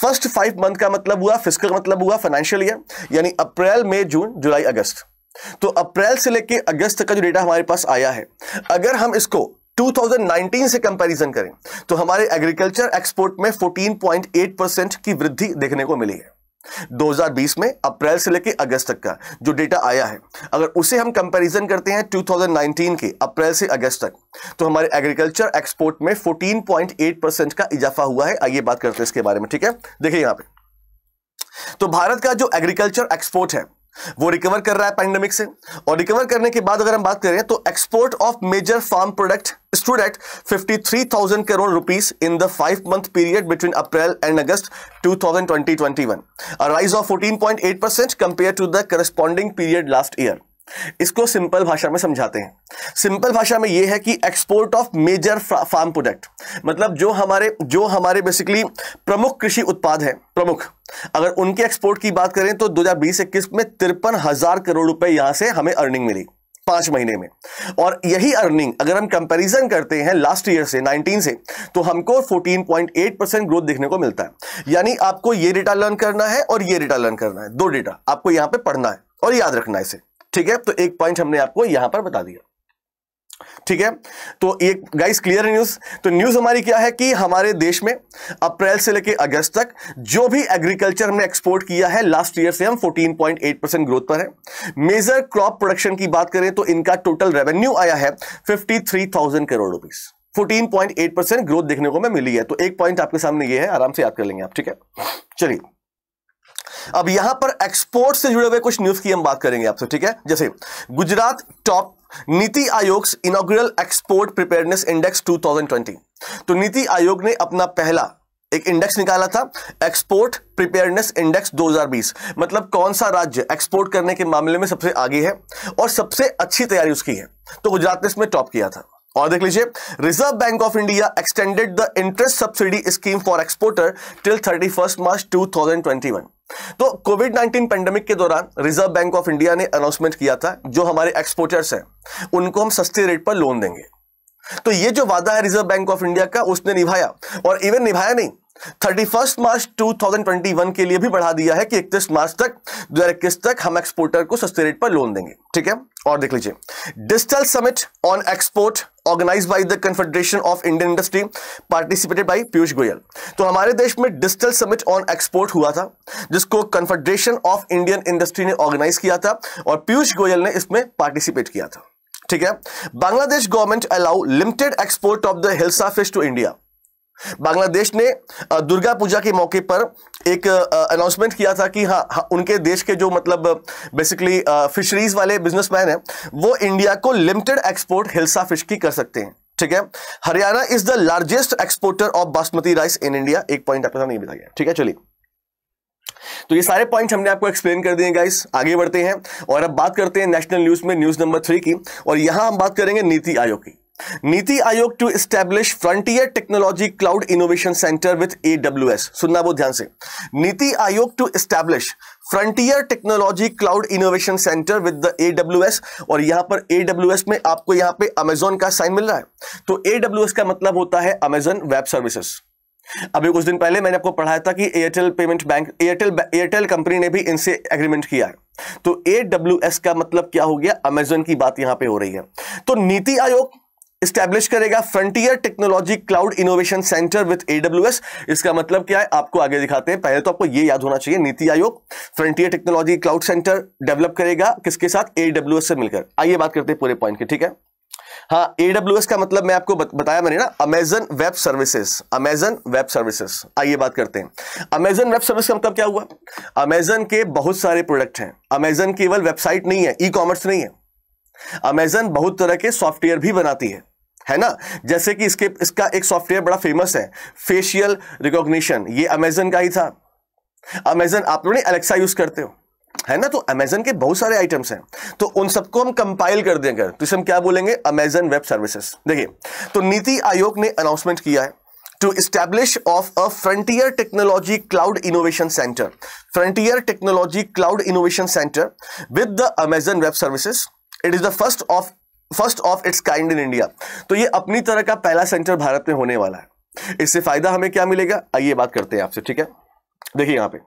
first five month का मतलब हुआ फिजिकल मतलब हुआ फाइनेंशियल ईयर यानी अप्रैल मई जून जुलाई अगस्त तो अप्रैल से लेकर अगस्त का जो डेटा हमारे पास आया है अगर हम इसको 2019 से कंपैरिजन करें तो हमारे एग्रीकल्चर एक्सपोर्ट में 14.8 परसेंट की वृद्धि देखने को मिली है 2020 में अप्रैल से लेकर अगस्त तक का जो डेटा आया है अगर उसे हम कंपैरिजन करते हैं 2019 के अप्रैल से अगस्त तक तो हमारे एग्रीकल्चर एक्सपोर्ट में 14.8 परसेंट का इजाफा हुआ है आइए बात करते हैं इसके बारे में ठीक है देखिए यहां पर तो भारत का जो एग्रीकल्चर एक्सपोर्ट है वो रिकवर कर रहा है पैंडेमिक से और रिकवर करने के बाद अगर हम बात करें तो export of major farm product stood at 53,000 crore rupees in the five month period between April and August 2020-21 a rise of eight percent compare to the corresponding period last year इसको सिंपल भाषा में समझाते हैं सिंपल भाषा में यह है कि export of major farm product मतलब जो हमारे जो हमारे बेसिकली प्रमुख कृषि उत्पाद हैं प्रमुख अगर उनके एक्सपोर्ट की बात करें तो दो में तिरपन हजार करोड़ रुपए यहां से हमें अर्निंग मिली पांच महीने में और यही अर्निंग अगर हम कंपैरिजन करते हैं लास्ट ईयर से 19 से तो हमको 14.8 परसेंट ग्रोथ देखने को मिलता है यानी आपको ये डेटा लर्न करना है और ये डेटा लर्न करना है दो डेटा आपको यहां पे पढ़ना है और याद रखना है इसे ठीक है तो एक पॉइंट हमने आपको यहां पर बता दिया ठीक है तो एक गाइस क्लियर न्यूज तो न्यूज हमारी क्या है कि हमारे देश में अप्रैल से लेकर अगस्त तक जो भी एग्रीकल्चर हमने एक्सपोर्ट किया है लास्ट ईयर से हम 14.8 परसेंट ग्रोथ पर है मेजर क्रॉप प्रोडक्शन की बात करें तो इनका टोटल रेवेन्यू आया है 53,000 करोड़ रुपीस 14.8 परसेंट ग्रोथ देखने को मिली है तो एक पॉइंट आपके सामने यह है आराम से याद कर लेंगे आप ठीक है चलिए अब यहां पर एक्सपोर्ट से जुड़े हुए कुछ न्यूज की हम बात करेंगे आपसे ठीक है जैसे Gujarat top NITI Aayog inaugural export preparedness index two तो नीति आयोग ने अपना पहला एक इंडेक्स निकाला था एक्सपोर्ट प्रिपेयरनेस इंडेक्स 2020 मतलब कौन सा राज्य एक्सपोर्ट करने के मामले में सबसे आगे है और सबसे अच्छी तैयारी उसकी है तो गुजरात ने इसमें टॉप किया था और देख लीजिए Reserve Bank of India extended the interest subsidy scheme for exporter till 31 March 2021 तो कोविड 19 पेंडेमिक के दौरान रिजर्व बैंक ऑफ इंडिया ने अनाउंसमेंट किया था जो हमारे एक्सपोर्टर्स हैं उनको हम सस्ते रेट पर लोन देंगे तो ये जो वादा है रिजर्व बैंक ऑफ इंडिया का उसने निभाया और इवन निभाया नहीं थर्टी फर्स्ट मार्च 2021 के लिए भी बढ़ा दिया है कि 31 मार्च तक दो तक हम एक्सपोर्टर को सस्ते रेट पर लोन देंगे ठीक है और देख लीजिए digital summit on export organise by the Confederation of Indian Industry participated by Piyush Goyal तो हमारे देश में डिजिटल समिट ऑन एक्सपोर्ट हुआ था जिसको कन्फेडरेशन ऑफ इंडियन इंडस्ट्री ने ऑर्गेनाइज किया था और पीयूष गोयल ने इसमें पार्टिसिपेट किया था ठीक है Bangladesh government allow limited export of the hilsa fish to India Bangladesh ने दुर्गा पूजा के मौके पर एक अनाउंसमेंट किया था कि हाँ, हा, उनके देश के जो मतलब बेसिकली फिशरीज वाले बिजनेसमैन हैं वो इंडिया को लिमिटेड एक्सपोर्ट हिल्सा फिश की कर सकते हैं ठीक है Haryana is the largest exporter of basmati rice in India एक पॉइंट आपको नहीं बताया ठीक है चलिए तो ये सारे पॉइंट हमने आपको एक्सप्लेन कर दिए गाइस आगे बढ़ते हैं और अब बात करते हैं नेशनल न्यूज में न्यूज नंबर थ्री की और यहां हम बात करेंगे नीति आयोग की NITI Aayog to establish frontier technology cloud innovation centre with AWS सुनना बहुत ध्यान से NITI Aayog to establish frontier technology cloud innovation centre with the AWS और यहां पर एडब्ल्यूएस में आपको यहां पे अमेजोन का साइन मिल रहा है तो एडब्ल्यूएस का मतलब होता है अमेजोन वेब सर्विसेस अभी कुछ दिन पहले मैंने आपको पढ़ाया था कि Airtel payment bank Airtel Airtel company ने भी इनसे एग्रीमेंट किया है तो एस का मतलब क्या हो गया अमेजोन की बात यहां पे हो रही है तो नीति आयोग स्टैब्लिश करेगा frontier technology cloud innovation centre with AWS इसका मतलब क्या है आपको आगे दिखाते हैं पहले तो आपको यह याद होना चाहिए NITI Aayog frontier technology cloud centre develop करेगा किसके साथ एडब्ल्यूएस से मिलकर आइए बात करते हैं पूरे पॉइंट की ठीक है हाँ एडब्ल्यूएस का मतलब मैं आपको बताया मैंने ना Amazon Web Services Amazon Web Services आइए बात करते हैं अमेजन वेब सर्विस का मतलब क्या हुआ अमेजन के बहुत सारे प्रोडक्ट हैं अमेजन केवल वेबसाइट नहीं है ई कॉमर्स नहीं है अमेजन बहुत तरह के सॉफ्टवेयर भी बनाती है है ना जैसे कि इसके इसका एक सॉफ्टवेयर बड़ा फेमस है फेशियल रिकॉग्निशन ये अमेजन का ही था अमेजन आप लोग नहीं अलेक्सा यूज करते हो है ना तो अमेजन के बहुत सारे आइटम्स हैं तो उन सबको हम कंपाइल कर देंगे तो इसे हम क्या बोलेंगे अमेजन वेब सर्विसेज देखिए तो नीति आयोग ने अनाउंसमेंट किया है to establish of a frontier technology cloud innovation centre frontier technology cloud innovation centre with the Amazon Web services it is the first of first of its kind in India तो ये अपनी तरह का पहला centre Bharat में होने वाला है इससे फायदा हमें क्या मिलेगा आइए बात करते हैं आपसे ठीक है देखिए यहां पे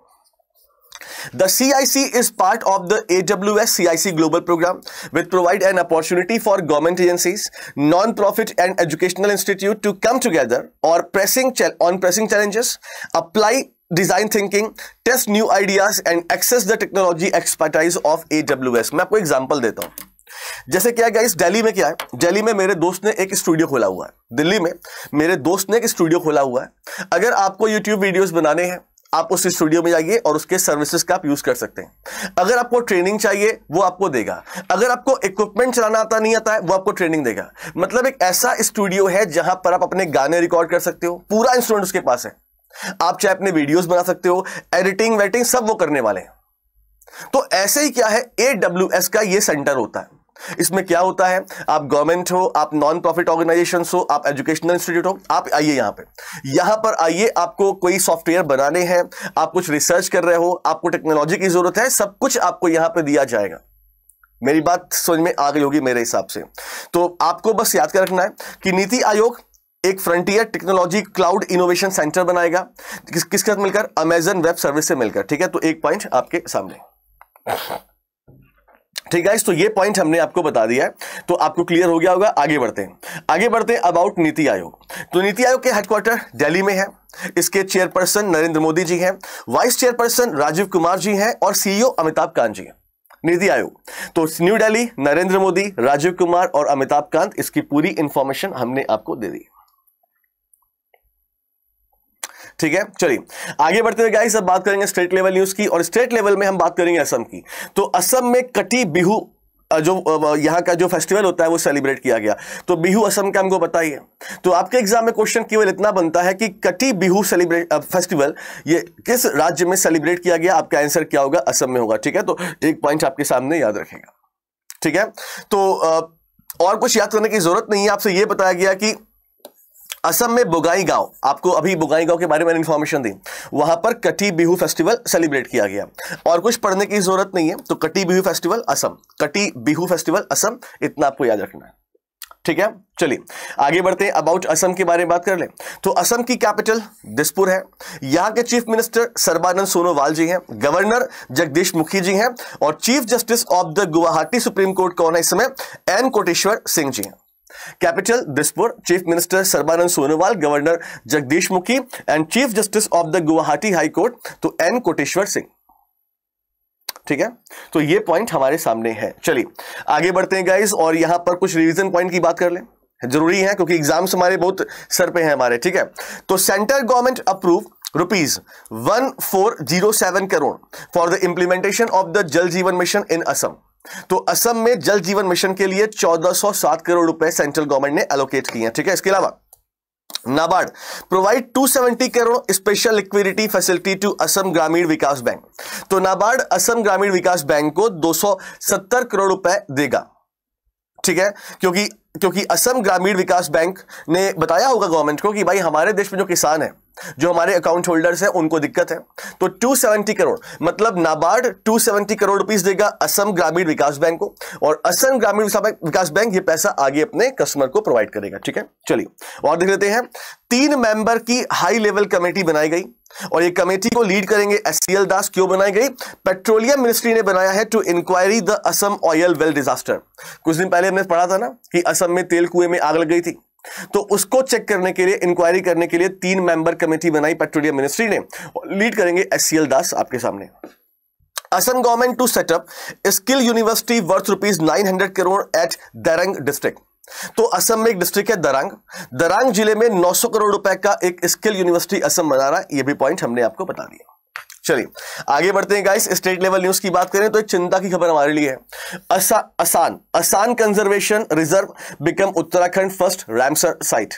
the C I C is part of the A W S C I C global programme with provide an opportunity for government agency non profit and educational institute to come together और pressing on pressing challenges apply design thinking test new ideas and access the technology expertise of A W S मैं आपको example देता हूं जैसे क्या गया इस दिल्ली में क्या है दिल्ली में मेरे दोस्त ने एक स्टूडियो खोला हुआ है दिल्ली में मेरे दोस्त ने एक स्टूडियो खोला हुआ है अगर आपको यूट्यूब वीडियोस बनाने हैं आप उस स्टूडियो में जाइए और उसके सर्विसेज का आप यूज कर सकते हैं अगर आपको ट्रेनिंग चाहिए वो आपको देगा अगर आपको इक्विपमेंट चलाना आता नहीं आता है वो आपको ट्रेनिंग देगा मतलब एक ऐसा स्टूडियो है जहां पर आप अपने गाने रिकॉर्ड कर सकते हो पूरा इंस्ट्रूमेंट उसके पास है आप चाहे अपने वीडियोज बना सकते हो एडिटिंग वेटिंग सब वो करने वाले हैं तो ऐसे ही क्या है ए का ये सेंटर होता है इसमें क्या होता है आप गवर्नमेंट हो आप नॉन प्रॉफिट ऑर्गेनाइजेशन हो आप एजुकेशनल इंस्टीट्यूट हो आप आइए यहां पे यहां पर आइए आपको कोई सॉफ्टवेयर बनाने हैं आप कुछ रिसर्च कर रहे हो आपको टेक्नोलॉजी की जरूरत है सब कुछ आपको यहां पे दिया जाएगा मेरी बात समझ में आ गई होगी मेरे हिसाब से तो आपको बस याद कर रखना है कि नीति आयोग एक frontier technology cloud innovation centre बनाएगा किस किसके साथ मिलकर अमेजन वेब सर्विस से मिलकर ठीक है तो एक पॉइंट आपके सामने ठीक है तो ये पॉइंट हमने आपको बता दिया है तो आपको क्लियर हो गया होगा आगे बढ़ते हैं आगे बढ़ते हैं अबाउट नीति आयोग तो नीति आयोग के हेडक्वार्टर दिल्ली में है इसके चेयरपर्सन नरेंद्र मोदी जी हैं वाइस चेयरपर्सन राजीव कुमार जी हैं और सीईओ e अमिताभ कांत जी हैं नीति आयोग तो न्यू दिल्ली नरेंद्र मोदी राजीव कुमार और अमिताभ कांत इसकी पूरी इंफॉर्मेशन हमने आपको दे दी ठीक है चलिए आगे बढ़ते हुए गाइस अब बात करेंगे स्टेट लेवल न्यूज की और स्टेट लेवल में हम बात करेंगे असम की तो असम में कटी बिहू जो यहाँ का जो फेस्टिवल होता है वो सेलिब्रेट किया गया तो बिहू असम का हमको बताइए तो आपके एग्जाम में क्वेश्चन केवल इतना बनता है कि कटी बिहू सेलिब्रेट फेस्टिवल ये किस राज्य में सेलिब्रेट किया गया आपका आंसर क्या होगा असम में होगा ठीक है तो एक पॉइंट आपके सामने याद रखेगा ठीक है तो और कुछ याद करने की जरूरत नहीं है आपसे ये बताया गया कि असम में बुगाई गांव आपको अभी बुगाई गांव के बारे में इन्फॉर्मेशन दी वहां पर कटी बिहू फेस्टिवल सेलिब्रेट किया गया और कुछ पढ़ने की जरूरत नहीं है तो कटी बिहू फेस्टिवल असम कटी बिहू फेस्टिवल असम इतना आपको याद रखना है ठीक है चलिए आगे बढ़ते हैं अबाउट असम के बारे में बात कर लें तो असम की कैपिटल दिसपुर है यहाँ के चीफ मिनिस्टर सर्बानंद सोनोवाल जी हैं गवर्नर जगदीश मुखी जी हैं और chief justice of the Guwahati supreme court कौन है इस समय एन कोटेश्वर सिंह जी हैं capital Dispur chief minister Sarbananda Sonowal governor Jagdish Mukhi and chief justice of the Guwahati high court तो एन कोटेश्वर सिंह ठीक है तो ये पॉइंट हमारे सामने है चलिए आगे बढ़ते हैं गाइस और यहां पर कुछ रिवीजन पॉइंट की बात कर ले जरूरी है क्योंकि एग्जाम्स हमारे बहुत सर पे हैं हमारे ठीक है तो central government approve rupees one four zero seven crore for the implementation of the Jal Jeevan mission in Assam तो असम में जल जीवन मिशन के लिए 1407 करोड़ रुपए सेंट्रल गवर्नमेंट ने एलोकेट किए हैं ठीक है इसके अलावा NABARD provide 270 crore special liquidity facility to Assam Gramin Vikas bank तो नाबार्ड असम ग्रामीण विकास बैंक को 270 करोड़ रुपए देगा ठीक है क्योंकि क्योंकि असम ग्रामीण विकास बैंक ने बताया होगा गवर्नमेंट को कि भाई हमारे देश में जो किसान है जो हमारे अकाउंट होल्डर्स हैं उनको दिक्कत है तो 270 करोड़ मतलब नाबार्ड 270 करोड़ रुपीस देगा असम ग्रामीण विकास बैंक को और असम ग्रामीण विकास बैंक ये पैसा आगे अपने कस्टमर को प्रोवाइड करेगा ठीक है चलिए और देख लेते हैं तीन मेंबर की हाई लेवल कमेटी बनाई गई और ये कमेटी को लीड करेंगे एससीएल दास क्यों बनाई गई पेट्रोलियम मिनिस्ट्री ने बनाया है to inquiry the Assam oil well disaster कुछ दिन पहले हमने पढ़ा था ना कि असम में तेल कुएं में आग लग गई थी तो उसको चेक करने के लिए इंक्वायरी करने के लिए तीन मेंबर कमेटी बनाई पेट्रोलियम मिनिस्ट्री ने लीड करेंगे एस दास आपके सामने Assam government to set up skill university worth rupees 900 crore at Darrang district तो असम में एक डिस्ट्रिक्ट है दरांग दरांग जिले में 900 करोड़ रुपए का एक स्किल यूनिवर्सिटी असम बना रहा है यह भी पॉइंट हमने आपको बता दिया चलिए आगे बढ़ते हैं गाइस स्टेट लेवल न्यूज की बात करें तो एक चिंता की खबर हमारे लिए है असा, Asan Asan conservation reserve become Uttarakhand first Ramsar site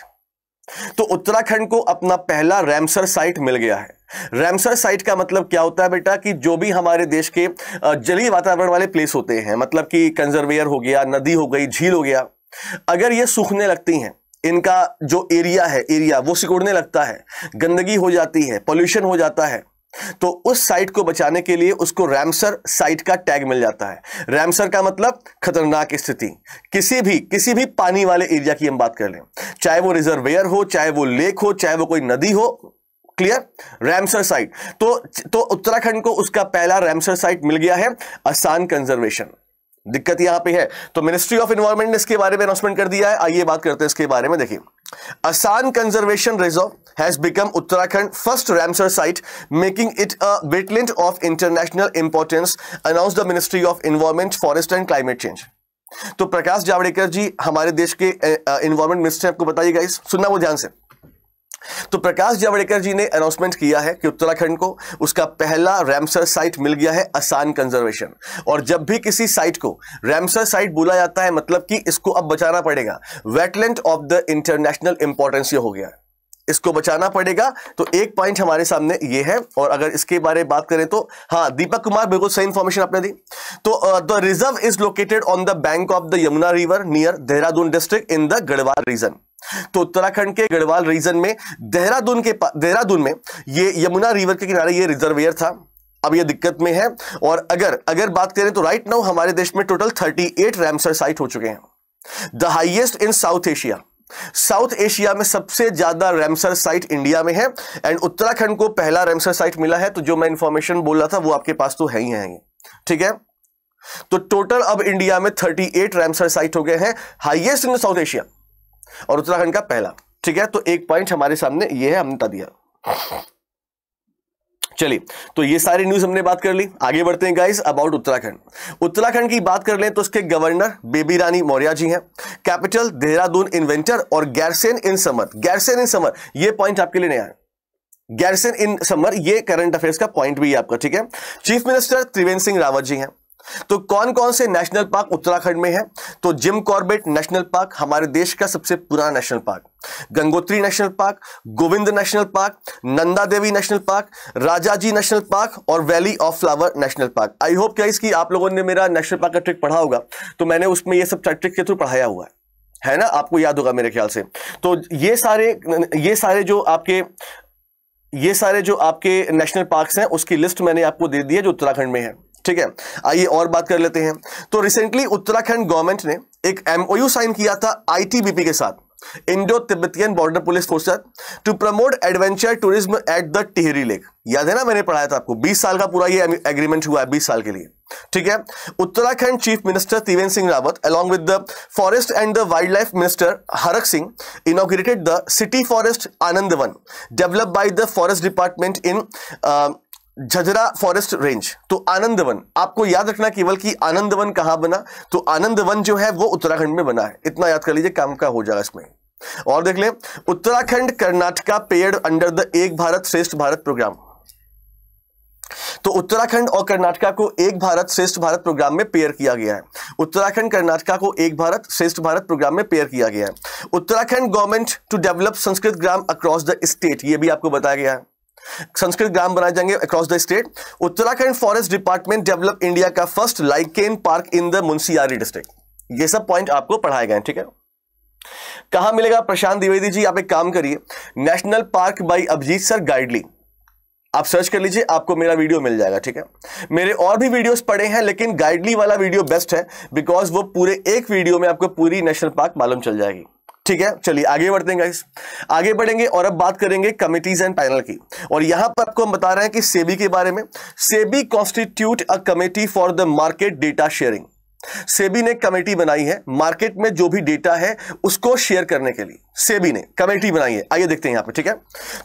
तो उत्तराखंड को अपना पहला रैमसर साइट मिल गया है रैमसर साइट का मतलब क्या होता है बेटा कि जो भी हमारे देश के जलीय वातावरण वाले प्लेस होते हैं मतलब कि कंजर्वेयर हो गया नदी हो गई झील हो गया अगर ये सूखने लगती हैं इनका जो एरिया है एरिया वो सिकुड़ने लगता है गंदगी हो जाती है पॉल्यूशन हो जाता है तो उस साइट को बचाने के लिए उसको रैमसर साइट का टैग मिल जाता है रैमसर का मतलब खतरनाक स्थिति किसी भी किसी भी पानी वाले एरिया की हम बात कर लें चाहे वो रिजर्वेयर हो चाहे वो लेक हो चाहे वो कोई नदी हो क्लियर रैमसर साइट तो तो उत्तराखंड को उसका पहला रैमसर साइट मिल गया है आसान कंजर्वेशन दिक्कत यहां पे है तो मिनिस्ट्री ऑफ इन्वायरमेंट ने इसके बारे में अनाउंसमेंट कर दिया है आइए बात करते हैं इसके बारे में देखिए Asan conservation reserve has become Uttarakhand first Ramsar site making it a wetland of international importance announce the ministry of environment forest and climate change तो प्रकाश जावड़ेकर जी हमारे देश के इन्वायरमेंट मिनिस्टर आपको बताइएगा इस सुनना वो ध्यान से तो प्रकाश जावड़ेकर जी ने अनाउंसमेंट किया है कि उत्तराखंड को उसका पहला रैमसर साइट मिल गया है असान कंजर्वेशन और जब भी किसी साइट को रैमसर साइट बोला जाता है मतलब कि इसको अब बचाना पड़ेगा wetland of the international importance ये हो गया है इसको बचाना पड़ेगा तो एक पॉइंट हमारे सामने ये है और अगर इसके बारे में बात करें तो हाँ दीपक कुमार बिल्कुल सही इंफॉर्मेशन आपने दी तो the reserve is located on the bank of the Yamuna river near Dehradun district in the Garhwal region तो उत्तराखंड के गढ़वाल रीजन में देहरादून के देहरादून में ये यमुना रिवर के किनारे ये रिजर्वेयर था अब ये दिक्कत में है और अगर अगर बात करें तो राइट नाउ हमारे देश में टोटल 38 रैमसर साइट हो चुके हैं the highest in south Asia south Asia में सबसे ज्यादा रेमसर साइट इंडिया में है एंड उत्तराखंड को पहला रेमसर साइट मिला है तो जो मैं इंफॉर्मेशन बोल रहा था वो आपके पास तो है ही है ठीक है तो टोटल अब इंडिया में 38 रैमसर साइट हो गए हैं हाईएस्ट इन साउथ एशिया और उत्तराखंड का पहला ठीक है तो एक पॉइंट हमारे सामने ये है हमने दिया चलिए तो ये सारी न्यूज हमने बात कर ली आगे बढ़ते हैं गाइस अबाउट उत्तराखंड उत्तराखंड की बात कर लें तो उसके गवर्नर बेबी रानी मौर्य जी हैं कैपिटल देहरादून इन्वेंटर और Gairsain in summer Gairsain in summer ये पॉइंट आपके लिए नया है गैरसेन इन समर ये करंट अफेयर्स का पॉइंट भी है आपका ठीक है चीफ मिनिस्टर त्रिवेंद्र सिंह रावत जी हैं तो कौन कौन से नेशनल पार्क उत्तराखंड में है तो जिम कॉर्बेट नेशनल पार्क हमारे देश का सबसे पुराना national park Gangotri national park Govind national park Nanda Devi national park Rajaji national park और valley of flower national park I hope क्या इसकी आप लोगों ने मेरा नेशनल पार्क का ट्रिक पढ़ा होगा तो मैंने उसमें यह सब ट्रिक के थ्रू पढ़ाया हुआ है है ना आपको याद होगा मेरे ख्याल से तो ये सारे ये सारे जो आपके ये सारे जो आपके नेशनल पार्क्स हैं उसकी लिस्ट मैंने आपको दे दी है जो उत्तराखंड में है ठीक है आइए और बात कर लेते हैं तो रिसेंटली उत्तराखंड गवर्नमेंट ने एक एमओयू साइन किया था आईटीबीपी के साथ Indo Tibetan border police force to promote adventure tourism at the Tehri lake याद है ना मैंने पढ़ाया था आपको 20 साल का पूरा ये एग्रीमेंट हुआ है 20 साल के लिए ठीक है Uttarakhand chief minister Trivendra Singh Rawat along with the forest and the wild life minister Harak Singh inaugurated the city forest Anandvan develop by the forest department in Jhajra forest range तो आनंदवन आपको याद रखना केवल कि आनंदवन कहां बना तो आनंदवन जो है वो उत्तराखंड में बना है इतना याद कर लीजिए काम का हो जाएगा इसमें और देख ले Uttarakhand Karnataka pair under the Ek Bharat श्रेष्ठ भारत प्रोग्राम तो उत्तराखंड और कर्नाटका को एक भारत श्रेष्ठ भारत प्रोग्राम में पेयर किया गया है उत्तराखंड कर्नाटका को एक भारत श्रेष्ठ भारत प्रोग्राम में पेयर किया गया है Uttarakhand government to develop Sanskrit gram across the state ये भी आपको बताया गया है संस्कृत ग्राम बनाए जाएंगे across the state Uttarakhand forest department develop India का first lichen park in the Munsiyari district ये सब पॉइंट आपको पढ़ाए गए ठीक है कहा मिलेगा प्रशांत द्विवेदी जी आप एक काम करिए national park by Abhijeet sir गाइडली आप सर्च कर लीजिए आपको मेरा वीडियो मिल जाएगा ठीक है मेरे और भी वीडियोस पड़े हैं लेकिन गाइडली वाला वीडियो बेस्ट है बिकॉज वो पूरे एक वीडियो में आपको पूरी नेशनल पार्क मालूम चल जाएगी ठीक है चलिए आगे बढ़ते हैं आगे बढ़ेंगे और अब बात करेंगे कमिटीज एंड पैनल की और यहां पर आपको हम बता रहे हैं कि सेबी के बारे में SEBI constitute a committee for the market data sharing SEBI ने कमेटी बनाई है मार्केट में जो भी डेटा है उसको शेयर करने के लिए सेबी ने कमेटी बनाई है आइए देखते हैं यहां पर ठीक है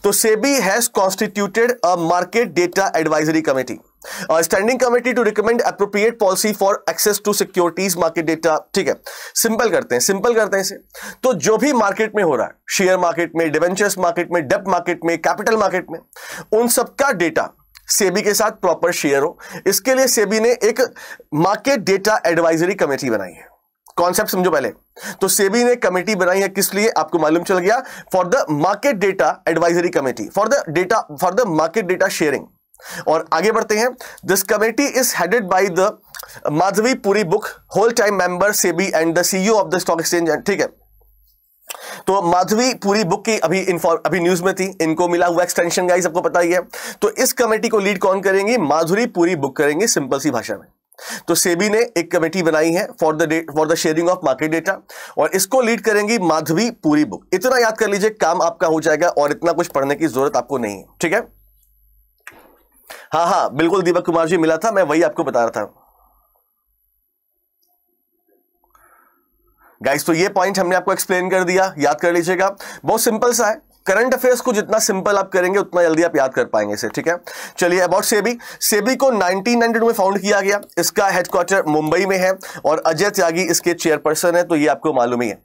तो SEBI has constituted a market data advisory committee standing committee to recommend appropriate policy for access to securities market data ठीक है सिंपल करते हैं सिंपल करते हैं इसे तो जो भी मार्केट में हो रहा है शेयर मार्केट में डिवेंचर्स मार्केट में डेप मार्केट में कैपिटल मार्केट में उन सबका डेटा सेबी के साथ प्रॉपर शेयर हो इसके लिए सेबी ने एक मार्केट डेटा एडवाइजरी कमेटी बनाई है कॉन्सेप्ट समझो पहले तो सेबी ने कमेटी बनाई है किस लिए आपको मालूम चल गया for the market data advisory committee for the data for the market data sharing और आगे बढ़ते हैं this committee is headed by the Madhabi Puri Buch whole time member SEBI and the CEO of the stock exchange ठीक है तो माधवी पूरी book की अभी अभी न्यूज में थी इनको मिला हुआ एक्सटेंशन गाइस आपको पता ही है तो इस कमेटी को लीड कौन करेंगी माधुरी पूरी बुक करेंगे सिंपल सी भाषा में तो सेबी ने एक कमेटी बनाई है for the for the sharing of market data और इसको लीड करेंगी माधवी पूरी बुक इतना याद कर लीजिए काम आपका हो जाएगा और इतना कुछ पढ़ने की जरूरत आपको नहीं है ठीक है हाँ हाँ बिल्कुल दीपक कुमार जी मिला था मैं वही आपको बता रहा था गाइस तो ये पॉइंट हमने आपको एक्सप्लेन कर दिया याद कर लीजिएगा बहुत सिंपल सा है करंट अफेयर्स को जितना सिंपल आप करेंगे उतना जल्दी आप याद कर पाएंगे इसे ठीक है चलिए अबाउट सेबी सेबी को 1992 में फाउंड किया गया इसका हेडक्वार्टर मुंबई में है और अजय त्यागी इसके चेयरपर्सन है तो ये आपको मालूम ही है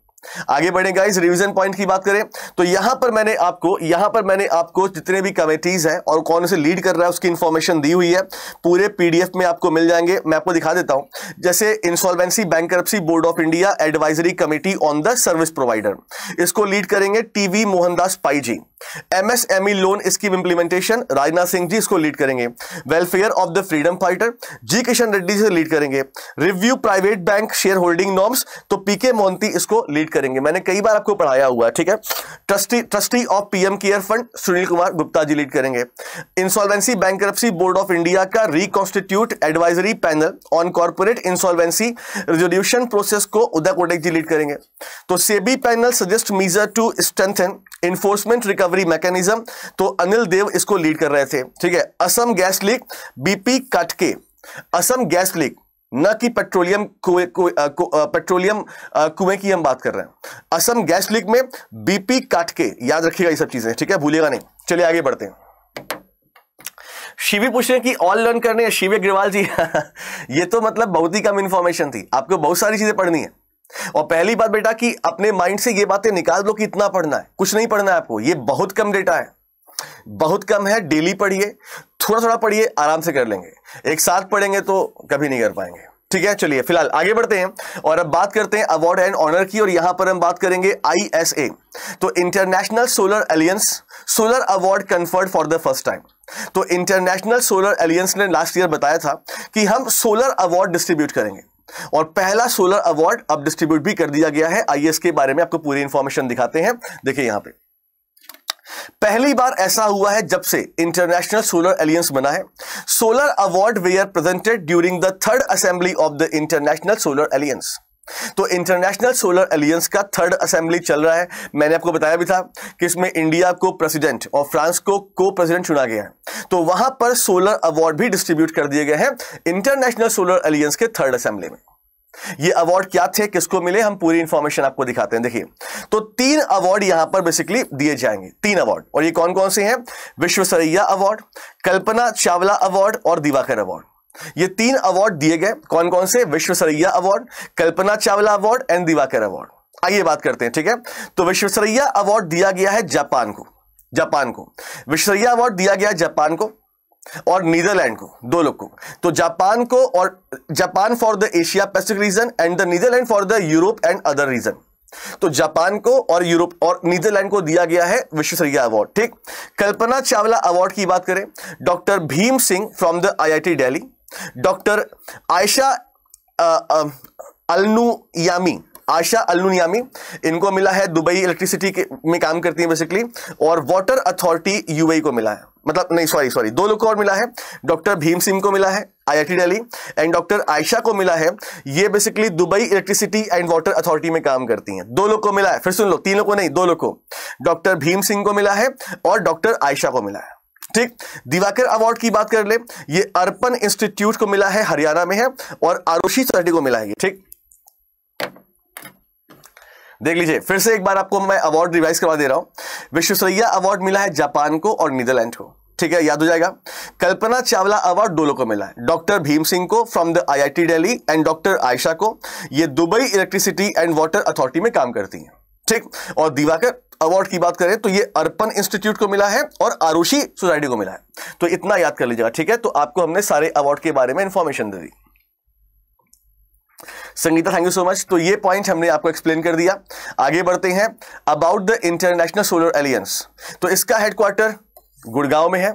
आगे बढ़े गाइज रिविजन पॉइंट की बात करें तो यहां पर मैंने आपको यहां पर मैंने आपको जितने भी कमेटीज हैं और कौन से लीड कर रहा है उसकी इंफॉर्मेशन दी हुई है पूरे पीडीएफ में आपको मिल जाएंगे मैं आपको दिखा देता हूं जैसे insolvency bank board of India advisory committee on the service provider इसको लीड करेंगे TV Mohandas Pai ji MSME loan scheme implementation Rajnath Singh ji इसको लीड करेंगे welfare of the freedom fighter G Kishan Reddy से लीड करेंगे review private bank share holding norms तो PK Mohanty इसको lead complete करेंगे मैंने कई बार आपको पढ़ाया हुआ है ठीक है trustee trustee of PM care fund Sunil Kumar Gupta ji lead करेंगे insolvency bank board of India का reconstitute advisory panel on corporate insolvency resolution process को उदय कोटेक जी लीड करेंगे तो SEBI panel suggest measure to strengthen enforcement recovery mechanism तो अनिल देव इसको लीड कर रहे थे ठीक है असम गैस लीक बीपी कटके असम गैस लीक न कि पेट्रोलियम कुएं पेट्रोलियम कुएं की हम बात कर रहे हैं असम गैस लीक में बीपी काट के याद रखिएगा ये सब चीजें ठीक है भूलिएगा नहीं चलिए आगे बढ़ते हैं शिवी पूछ रहे हैं कि ऑल लर्न करने हैं शिवी अग्रवाल जी ये तो मतलब बहुत ही कम इन्फॉर्मेशन थी आपको बहुत सारी चीजें पढ़नी है और पहली बात बेटा कि अपने माइंड से ये बातें निकाल दो कि इतना पढ़ना है कुछ नहीं पढ़ना है आपको ये बहुत कम डेटा है बहुत कम है डेली पढ़िए थोड़ा थोड़ा पढ़िए आराम से कर लेंगे एक साथ पढ़ेंगे तो कभी नहीं कर पाएंगे ठीक है चलिए फिलहाल आगे बढ़ते हैं और अब बात करते हैं अवार्ड एंड ऑनर की और यहां पर हम बात करेंगे आईएसए तो international solar alliance solar award conferred for the first time तो इंटरनेशनल सोलर एलियंस ने लास्ट ईयर बताया था कि हम सोलर अवार्ड डिस्ट्रीब्यूट करेंगे और पहला सोलर अवार्ड अब डिस्ट्रीब्यूट भी कर दिया गया है आईएस के बारे में आपको पूरी इंफॉर्मेशन दिखाते हैं देखिए यहां पे पहली बार ऐसा हुआ है जब से इंटरनेशनल सोलर एलियंस बना है solar award were presented during the third assembly of the international solar alliance तो इंटरनेशनल सोलर एलियंस का थर्ड असेंबली चल रहा है मैंने आपको बताया भी था कि इसमें इंडिया को प्रेसिडेंट और फ्रांस को को प्रेसिडेंट चुना गया है तो वहां पर सोलर अवार्ड भी डिस्ट्रीब्यूट कर दिए गए हैं इंटरनेशनल सोलर एलियंस के थर्ड असेंबली में ये अवार्ड क्या थे किसको मिले हम पूरी इंफॉर्मेशन आपको दिखाते हैं देखिए तो तीन अवार्ड यहां पर बेसिकली दिए जाएंगे तीन अवार्ड और ये कौन कौन से हैं Visvesvaraya award Kalpana Chawla award और दिवाकर अवार्ड ये तीन अवार्ड दिए गए कौन कौन से Visvesvaraya award Kalpana Chawla award and Diwakar award आइए बात करते हैं ठीक है तो विश्व सरैया अवार्ड दिया गया है जापान को जापान को विश्वसरैया अवार्ड दिया गया जापान को और नीदरलैंड को दो लोग को तो जापान को और Japan for the Asia Pacific region and the Netherlands for the Europe and other region तो जापान को और यूरोप और नीदरलैंड को दिया गया है विश्व स्तरीय अवार्ड ठीक कल्पना चावला अवार्ड की बात करें doctor Bhim Singh from the IIT Delhi doctor Ayesha Alnuaimi Ayesha Alnuaimi इनको मिला है दुबई इलेक्ट्रिसिटी में काम करती है बेसिकली और वाटर अथॉरिटी यूएई को मिला है मतलब नहीं सॉरी सॉरी दो लोग को और मिला है डॉक्टर भीम सिंह को मिला है IIT Delhi and doctor Ayesha को मिला है ये basically Dubai electricity and water authority में काम करती हैं दो लोग को मिला है फिर सुन लो तीन लोग को नहीं दो लोग को डॉक्टर भीम सिंह को मिला है और डॉक्टर आयशा को मिला है ठीक दिवाकर अवार्ड की बात कर ले ये अर्पन इंस्टीट्यूट को मिला है हरियाणा में है और आरोशी सोसाइटी को मिला है ठीक देख लीजिए फिर से एक बार आपको मैं अवार्ड रिवाइज करवा दे रहा हूँ विश्वसरैया अवार्ड मिला है जापान को और नीदरलैंड को ठीक है याद हो जाएगा कल्पना चावला अवार्ड डोलो को मिला है डॉक्टर भीम सिंह को from the IIT Delhi and doctor Ayesha को ये Dubai electricity and water authority में काम करती हैं ठीक और दिवाकर अवार्ड की बात करें तो ये अर्पण इंस्टीट्यूट को मिला है और आरुषि सोसाइटी को मिला है तो इतना याद कर लीजिएगा ठीक है तो आपको हमने सारे अवार्ड के बारे में इंफॉर्मेशन दे दी Sangeeta thank you so much तो ये पॉइंट हमने आपको एक्सप्लेन कर दिया आगे बढ़ते हैं about the international solar alliance तो इसका हेडक्वार्टर गुड़गांव में है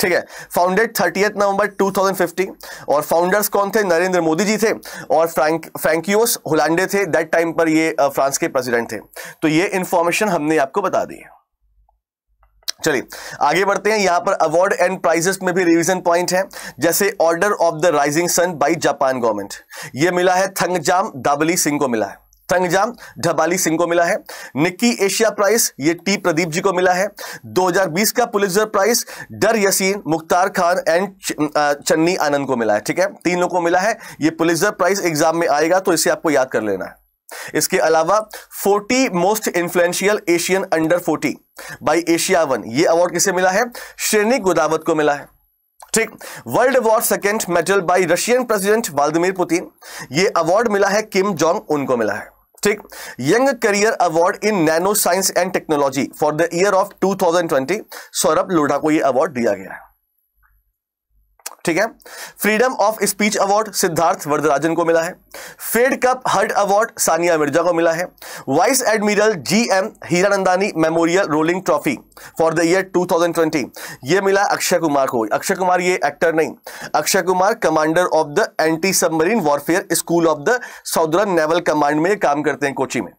ठीक है फाउंडेड एथ नवंबर 2050 और फाउंडर्स कौन थे नरेंद्र मोदी जी थे और फ्रैंक फ्रैंकियोस होलांडे थे दैट टाइम पर ये फ्रांस के प्रेसिडेंट थे तो ये इंफॉर्मेशन हमने आपको बता दी है चलिए आगे बढ़ते हैं यहां पर अवार्ड एंड प्राइजेस में भी रिविजन पॉइंट है जैसे order of the rising sun by Japan government यह मिला है थंगजाम दाबली सिंह को मिला है थंगजाम ढबाली सिंह को मिला है निक्की एशिया प्राइस ये टी प्रदीप जी को मिला है 2020 का Pulitzer prize Dar Yasin Mukhtar Khan and Channi Anand को मिला है ठीक है तीन लोगों को मिला है ये पुलिसर प्राइस एग्जाम में आएगा तो इसे आपको याद कर लेना है इसके अलावा 40 most influential Asian under 40 by Asia one ये अवार्ड किसे मिला है श्रेणी गोदावत को मिला है ठीक world war second medal by Russian president Vladimir Putin ये अवार्ड मिला है किम जोंग उनको मिला है ठीक young career award in nano science and technology for the year of 2020 Saurabh Lodha को यह अवार्ड दिया गया है ठीक है freedom of speech award Siddharth वरदराजन को मिला है Fed Cup heart award Sania Mirza को मिला है vice admiral G M Hiranandani memorial rolling trophy for the year 2020 ये मिला अक्षय कुमार को अक्षय कुमार ये एक्टर नहीं Akshay Kumar commander of the anti submarine warfare school of the southern naval command में काम करते हैं कोची में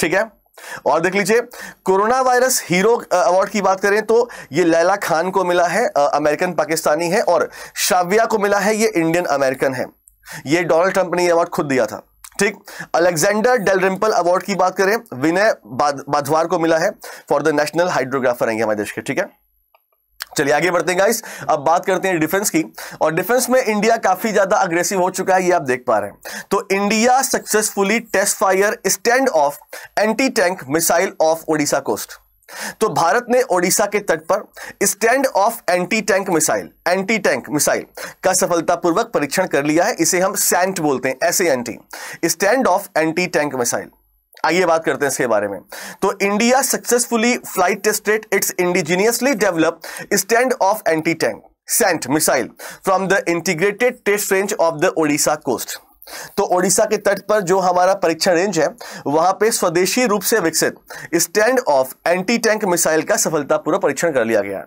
ठीक है और देख लीजिए कोरोना वायरस हीरो अवार्ड की बात करें तो ये लैला खान को मिला है अमेरिकन पाकिस्तानी है और शाविया को मिला है ये इंडियन अमेरिकन है ये डोनाल्ड ट्रंप ने यह अवार्ड खुद दिया था ठीक अलेक्जेंडर डेलरिम्पल अवार्ड की बात करें विनय बाधवार को मिला है फॉर द नेशनल हाइड्रोग्राफर आएंगे हमारे देश के ठीक है चलिए आगे बढ़ते हैं गाइस अब बात करते हैं डिफेंस की और डिफेंस में इंडिया काफी ज्यादा अग्रेसिव हो चुका है ये आप देख पा रहे हैं तो India successfully test fire stand off anti tank missile off Odisha coast तो भारत ने ओडिशा के तट पर stand off anti tank missile anti tank missile का सफलतापूर्वक परीक्षण कर लिया है इसे हम सैंट बोलते हैं S anti stand off anti tank missile आइए बात करते हैं इसके बारे में तो India successfully flight tested its indigenously develop stand off anti tank SANT missile from the integrated test range of the Odisha coast तो ओडिशा के तट पर जो हमारा परीक्षण रेंज है वहां पे स्वदेशी रूप से विकसित stand off anti tank missile का सफलतापूर्वक परीक्षण कर लिया गया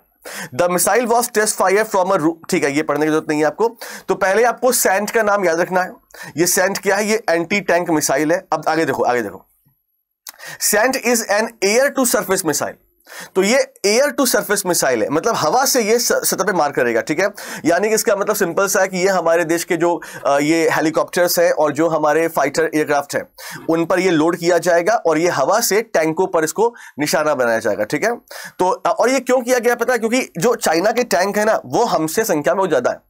the missile was test fire from a ठीक है ये पढ़ने की जरूरत नहीं है आपको तो पहले आपको सेंट का नाम याद रखना है ये सेंट क्या है ये एंटी टैंक मिसाइल है अब आगे देखो आगे देखो SANT is an air to surface missile तो ये एयर टू सरफेस मिसाइल है मतलब हवा से ये सतह पे मार करेगा ठीक है यानी कि इसका मतलब सिंपल सा है कि ये हमारे देश के जो ये हेलीकॉप्टर्स हैं और जो हमारे फाइटर एयरक्राफ्ट हैं उन पर ये लोड किया जाएगा और ये हवा से टैंकों पर इसको निशाना बनाया जाएगा ठीक है तो और ये क्यों किया गया पता है क्योंकि जो चाइना के टैंक है ना वो हमसे संख्या में ज़्यादा है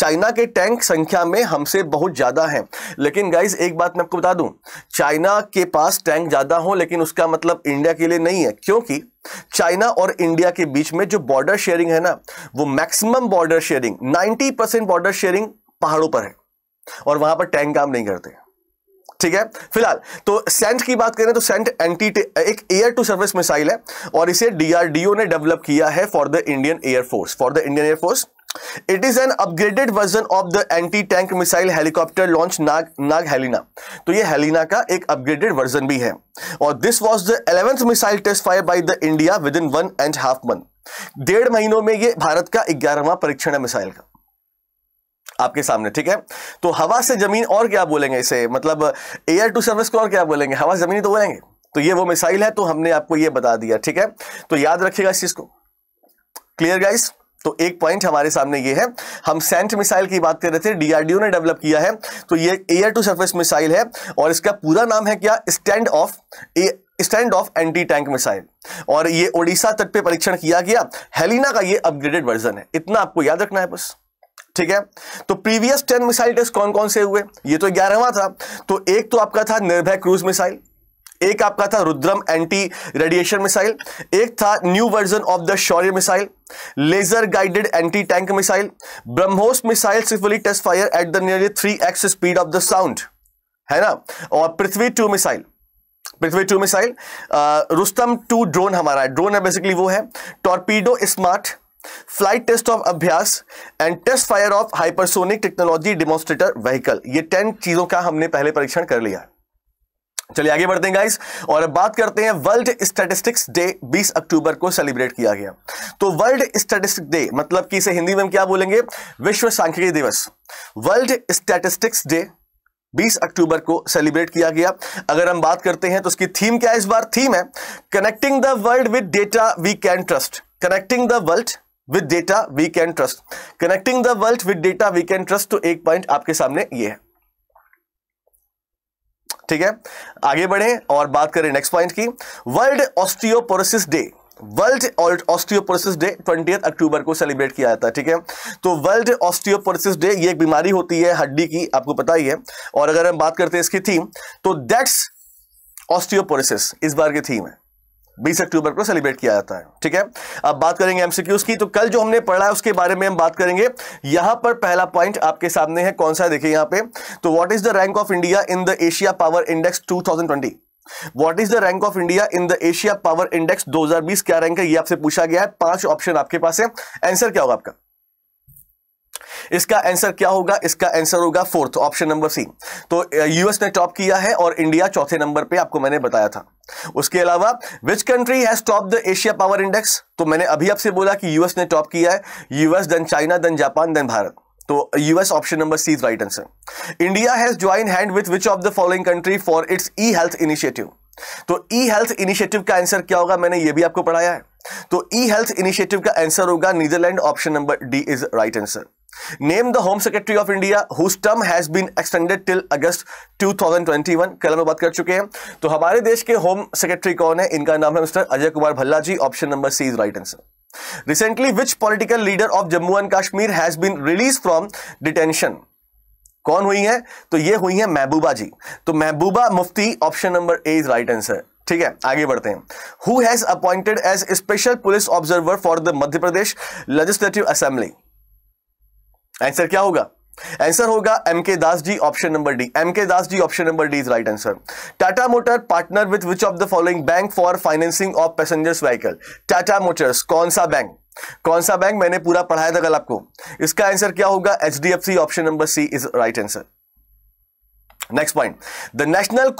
चाइना के टैंक संख्या में हमसे बहुत ज़्यादा हैं लेकिन गाइज एक बात मैं आपको बता दूं चाइना के पास टैंक ज़्यादा हो लेकिन उसका मतलब इंडिया के लिए नहीं है क्योंकि चाइना और इंडिया के बीच में जो बॉर्डर शेयरिंग है ना वो maximum border sharing ninety percent border sharing पहाड़ों पर है और वहां पर टैंक काम नहीं करते ठीक है फिलहाल तो सेंट की बात करें तो सेंट एंटी एक एयर टू सर्विस मिसाइल है और इसे डीआरडीओ ने डेवलप किया है for the Indian air force for the Indian air force it is an upgraded version of the anti tank missile helicopter launch Nag Nag Helina तो ये हेलिना का एक अपग्रेडेड वर्जन भी है और this was the eleventh missile test fire by the India within one and half month डेढ़ महीनों में ये भारत का ग्यारहवा परीक्षण है मिसाइल का आपके सामने ठीक है तो हवा से जमीन और क्या बोलेंगे इसे मतलब एयर टू सर्विस को और क्या बोलेंगे हवा जमीन तो बोलेंगे तो ये वो मिसाइल है तो हमने आपको ये बता दिया ठीक है तो याद रखिएगा इस चीज को क्लियर गाइस तो एक पॉइंट हमारे सामने ये है हम सेंट मिसाइल की बात कर रहे थे डीआरडीओ ने डेवलप किया है तो ये एयर टू सरफेस मिसाइल है और इसका पूरा नाम है क्या stand off stand off anti tank missile और ये ओडिशा तट पे परीक्षण किया गया हेलिना का ये अपग्रेडेड वर्जन है इतना आपको याद रखना है बस ठीक है तो प्रीवियस टेन मिसाइल टेस्ट कौन कौन से हुए ये तो ग्यारहवा था तो एक तो आपका था निर्भय क्रूज मिसाइल एक आपका था रुद्रम एंटी रेडिएशन मिसाइल एक था new version of the Shaurya missile laser guided anti tank missile BrahMos missile successfully test fire at the nearly three X speed of the sound है ना और Prithvi two missile Prithvi two missile Rustom two drone हमारा है drone है basically वो है torpedo smart flight test of Abhyas and test fire of hypersonic technology demonstrator vehicle ये ten चीजों का हमने पहले परीक्षण कर लिया है चलिए आगे बढ़ते हैं गाइस और अब बात करते हैं वर्ल्ड स्टैटिस्टिक्स डे 20 अक्टूबर को सेलिब्रेट किया गया तो वर्ल्ड स्टैटिस्टिक्स डे मतलब कि इसे हिंदी में हम क्या बोलेंगे विश्व सांख्यिकी दिवस वर्ल्ड स्टैटिस्टिक्स डे 20 अक्टूबर को सेलिब्रेट किया गया अगर हम बात करते हैं तो उसकी थीम क्या है इस बार थीम है connecting the world with data we can trust connecting the world with data we can trust connecting the world with data we can trust तो एक पॉइंट आपके सामने ये है ठीक है आगे बढ़े और बात करें नेक्स्ट पॉइंट की world osteoporosis day world osteoporosis day twenty October को सेलिब्रेट किया जाता है ठीक है तो वर्ल्ड ऑस्टियोपोरोसिस डे ये एक बीमारी होती है हड्डी की आपको पता ही है और अगर हम बात करते हैं इसकी थीम तो दैट्स ऑस्टियोपोरोसिस इस बार की थीम है बीस अक्टूबर को सेलिब्रेट किया जाता है ठीक है अब बात करेंगे एमसीक्यूज की तो कल जो हमने पढ़ा है उसके बारे में हम बात करेंगे यहां पर पहला पॉइंट आपके सामने है कौन सा देखिए यहां पे तो what is the rank of India in the Asia power index 2020 what is the rank of India in the Asia power index 2020 क्या रैंक है ये आपसे पूछा गया है पांच ऑप्शन आपके पास है आंसर क्या होगा आपका इसका आंसर क्या होगा इसका आंसर होगा फोर्थ ऑप्शन नंबर सी तो यूएस ने टॉप किया है और इंडिया चौथे नंबर पे आपको मैंने बताया था उसके अलावा which country has top the Asia power index तो मैंने अभी आपसे बोला कि यूएस ने टॉप किया है US then China then Japan then Bharat तो US option number C is right answer India has join hand with which of the following country for its e health initiative तो ई हेल्थ इनिशिएटिव का answer क्या होगा मैंने ये भी आपको पढ़ाया है तो ई हेल्थ इनिशिएटिव का आंसर होगा Netherland option number D is right answer name the home secretary of India whose term has been extended till August 2021 कल हम बात कर चुके हैं तो हमारे देश के होम सेक्रेटरी कौन है इनका नाम है mister Ajay Kumar Bhalla ji option number C is right answer recently which political leader of Jammu and Kashmir has been release from detention कौन हुई है तो ये हुई है महबूबा जी तो Mehbooba Mufti option number A is right answer ठीक है आगे बढ़ते हैं who has appointed as special police observer for the Madhya Pradesh legislative assembly answer क्या होगा आंसर होगा M K Das ji option number D M K Das ji option number D is right answer Tata motor partner with which of the following bank for financing of passengers vehicle Tata motors कौन सा bank कौन सा bank मैंने पूरा पढ़ाया था कल आपको इसका आंसर क्या होगा H D F C option number C is right answer next point the national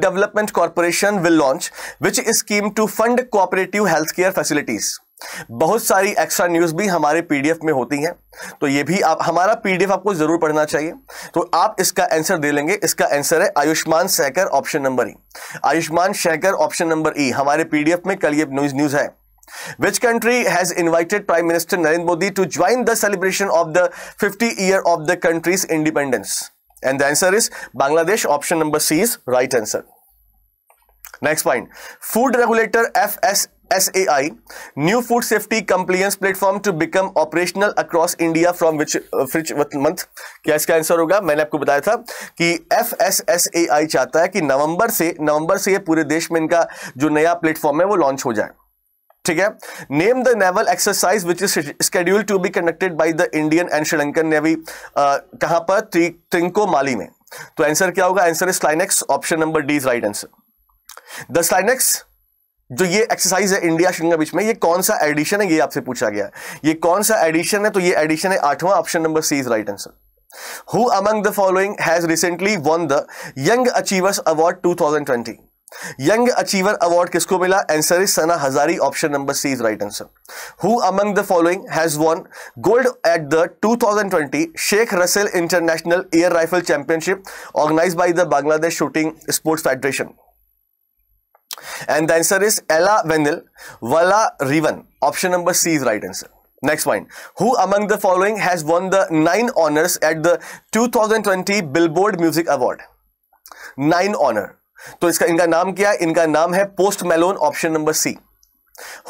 development corporation will launch which scheme to to fund cooperative healthcare facilities बहुत सारी एक्स्ट्रा न्यूज भी हमारे पीडीएफ में होती हैं तो ये भी आप हमारा पीडीएफ आपको जरूर पढ़ना चाहिए तो आप इसका आंसर दे लेंगे इसका आंसर है Ayushman Sahakar option number E Ayushman Sahakar option number E हमारे पीडीएफ में कल ये न्यूज न्यूज है which country has invited prime minister Narendra Modi to join the celebration of the fifty year of the country's independence And the answer is Bangladesh. Option number C is right answer. Next point. Food regulator fs SAI new food safety compliance platform to become operational across India from which which uh, month? क्या इसका answer होगा मैंने आपको बताया था कि F S S A I चाहता है कि नवंबर से नवंबर से पूरे देश में इनका जो नया प्लेटफॉर्म है वो लॉन्च हो जाए ठीक है name the naval exercise which is schedule to be conducted by the Indian and Sri Lankan navy कहां पर त्रिंको माली में तो आंसर क्या होगा answer is SLINEX option number D is right answer the SLINEX जो ये एक्सरसाइज है इंडिया श्रीलंका बीच में ये कौन सा एडिशन है ये आपसे पूछा गया है ये कौन सा एडिशन है तो ये एडिशन है आठवां option number C is right answer who among the following has recently won the young achievers award two thousand twenty young achiever award किसको मिला answer is Sana Hazari option number C is right answer who among the following has won gold at the 2020 Sheikh Russel international air rifle championship organize by the Bangladesh shooting sports federation and the answer is Elavenil वाला रिवन option number C is right answer Next one. Who among the following has won the 9 honors at the 2020 Billboard Music Award? 9 honor. तो इसका इनका नाम क्या है इनका नाम है Post Malone option number C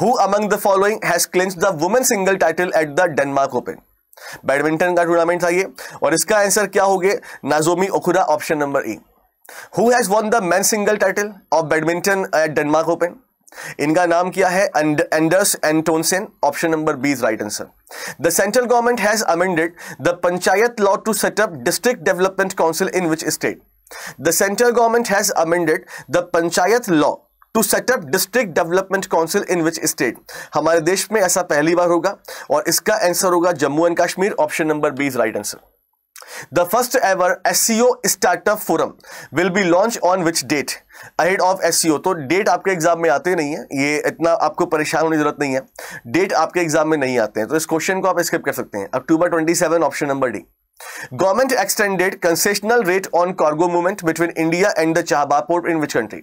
who among the following has clinch the women single title at the Denmark open badminton का टूर्नामेंट था ये और इसका आंसर क्या हो गया Nozomi Okuhara option number E who has won the man single title of badminton at Denmark open इनका नाम क्या है Anders Antonsen option number B is right answer the central government has amended the panchayat law to set up district development council in which state The central government has amended the Panchayat law to set up district development council in which state हमारे देश में ऐसा पहली बार होगा और इसका answer होगा Jammu and Kashmir option number B is right answer the first ever SCO startup forum will be launch on which date ahead of SCO तो डेट आपके एग्जाम में आते नहीं है ये इतना आपको परेशान होने की जरूरत नहीं है डेट आपके एग्जाम में नहीं आते हैं तो इस क्वेश्चन को आप स्किप कर सकते हैं October twenty seven option number D government extended concessional rate on cargo movement between India and the Chabahar port in which country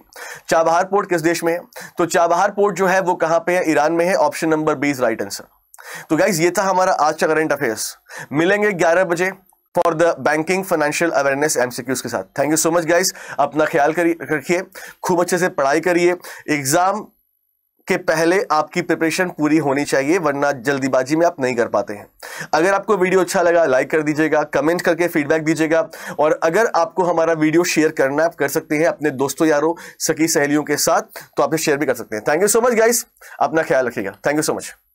Chabahar port किस देश में है तो चाबहार पोर्ट जो है वो कहां पे है ईरान में है option number B is right answer तो गाइज ये था हमारा आज का करंट अफेयर्स मिलेंगे 11 बजे for the banking financial awareness MCQs के साथ thank you so much guys अपना ख्याल रखिए खूब अच्छे से पढ़ाई करिए एग्जाम के पहले आपकी प्रिपरेशन पूरी होनी चाहिए वरना जल्दीबाजी में आप नहीं कर पाते हैं अगर आपको वीडियो अच्छा लगा लाइक कर दीजिएगा कमेंट करके फीडबैक दीजिएगा और अगर आपको हमारा वीडियो शेयर करना आप कर सकते हैं अपने दोस्तों यारों सकी सहेलियों के साथ तो आप शेयर भी कर सकते हैं thank you so much guys अपना ख्याल रखिएगा थैंक यू सो मच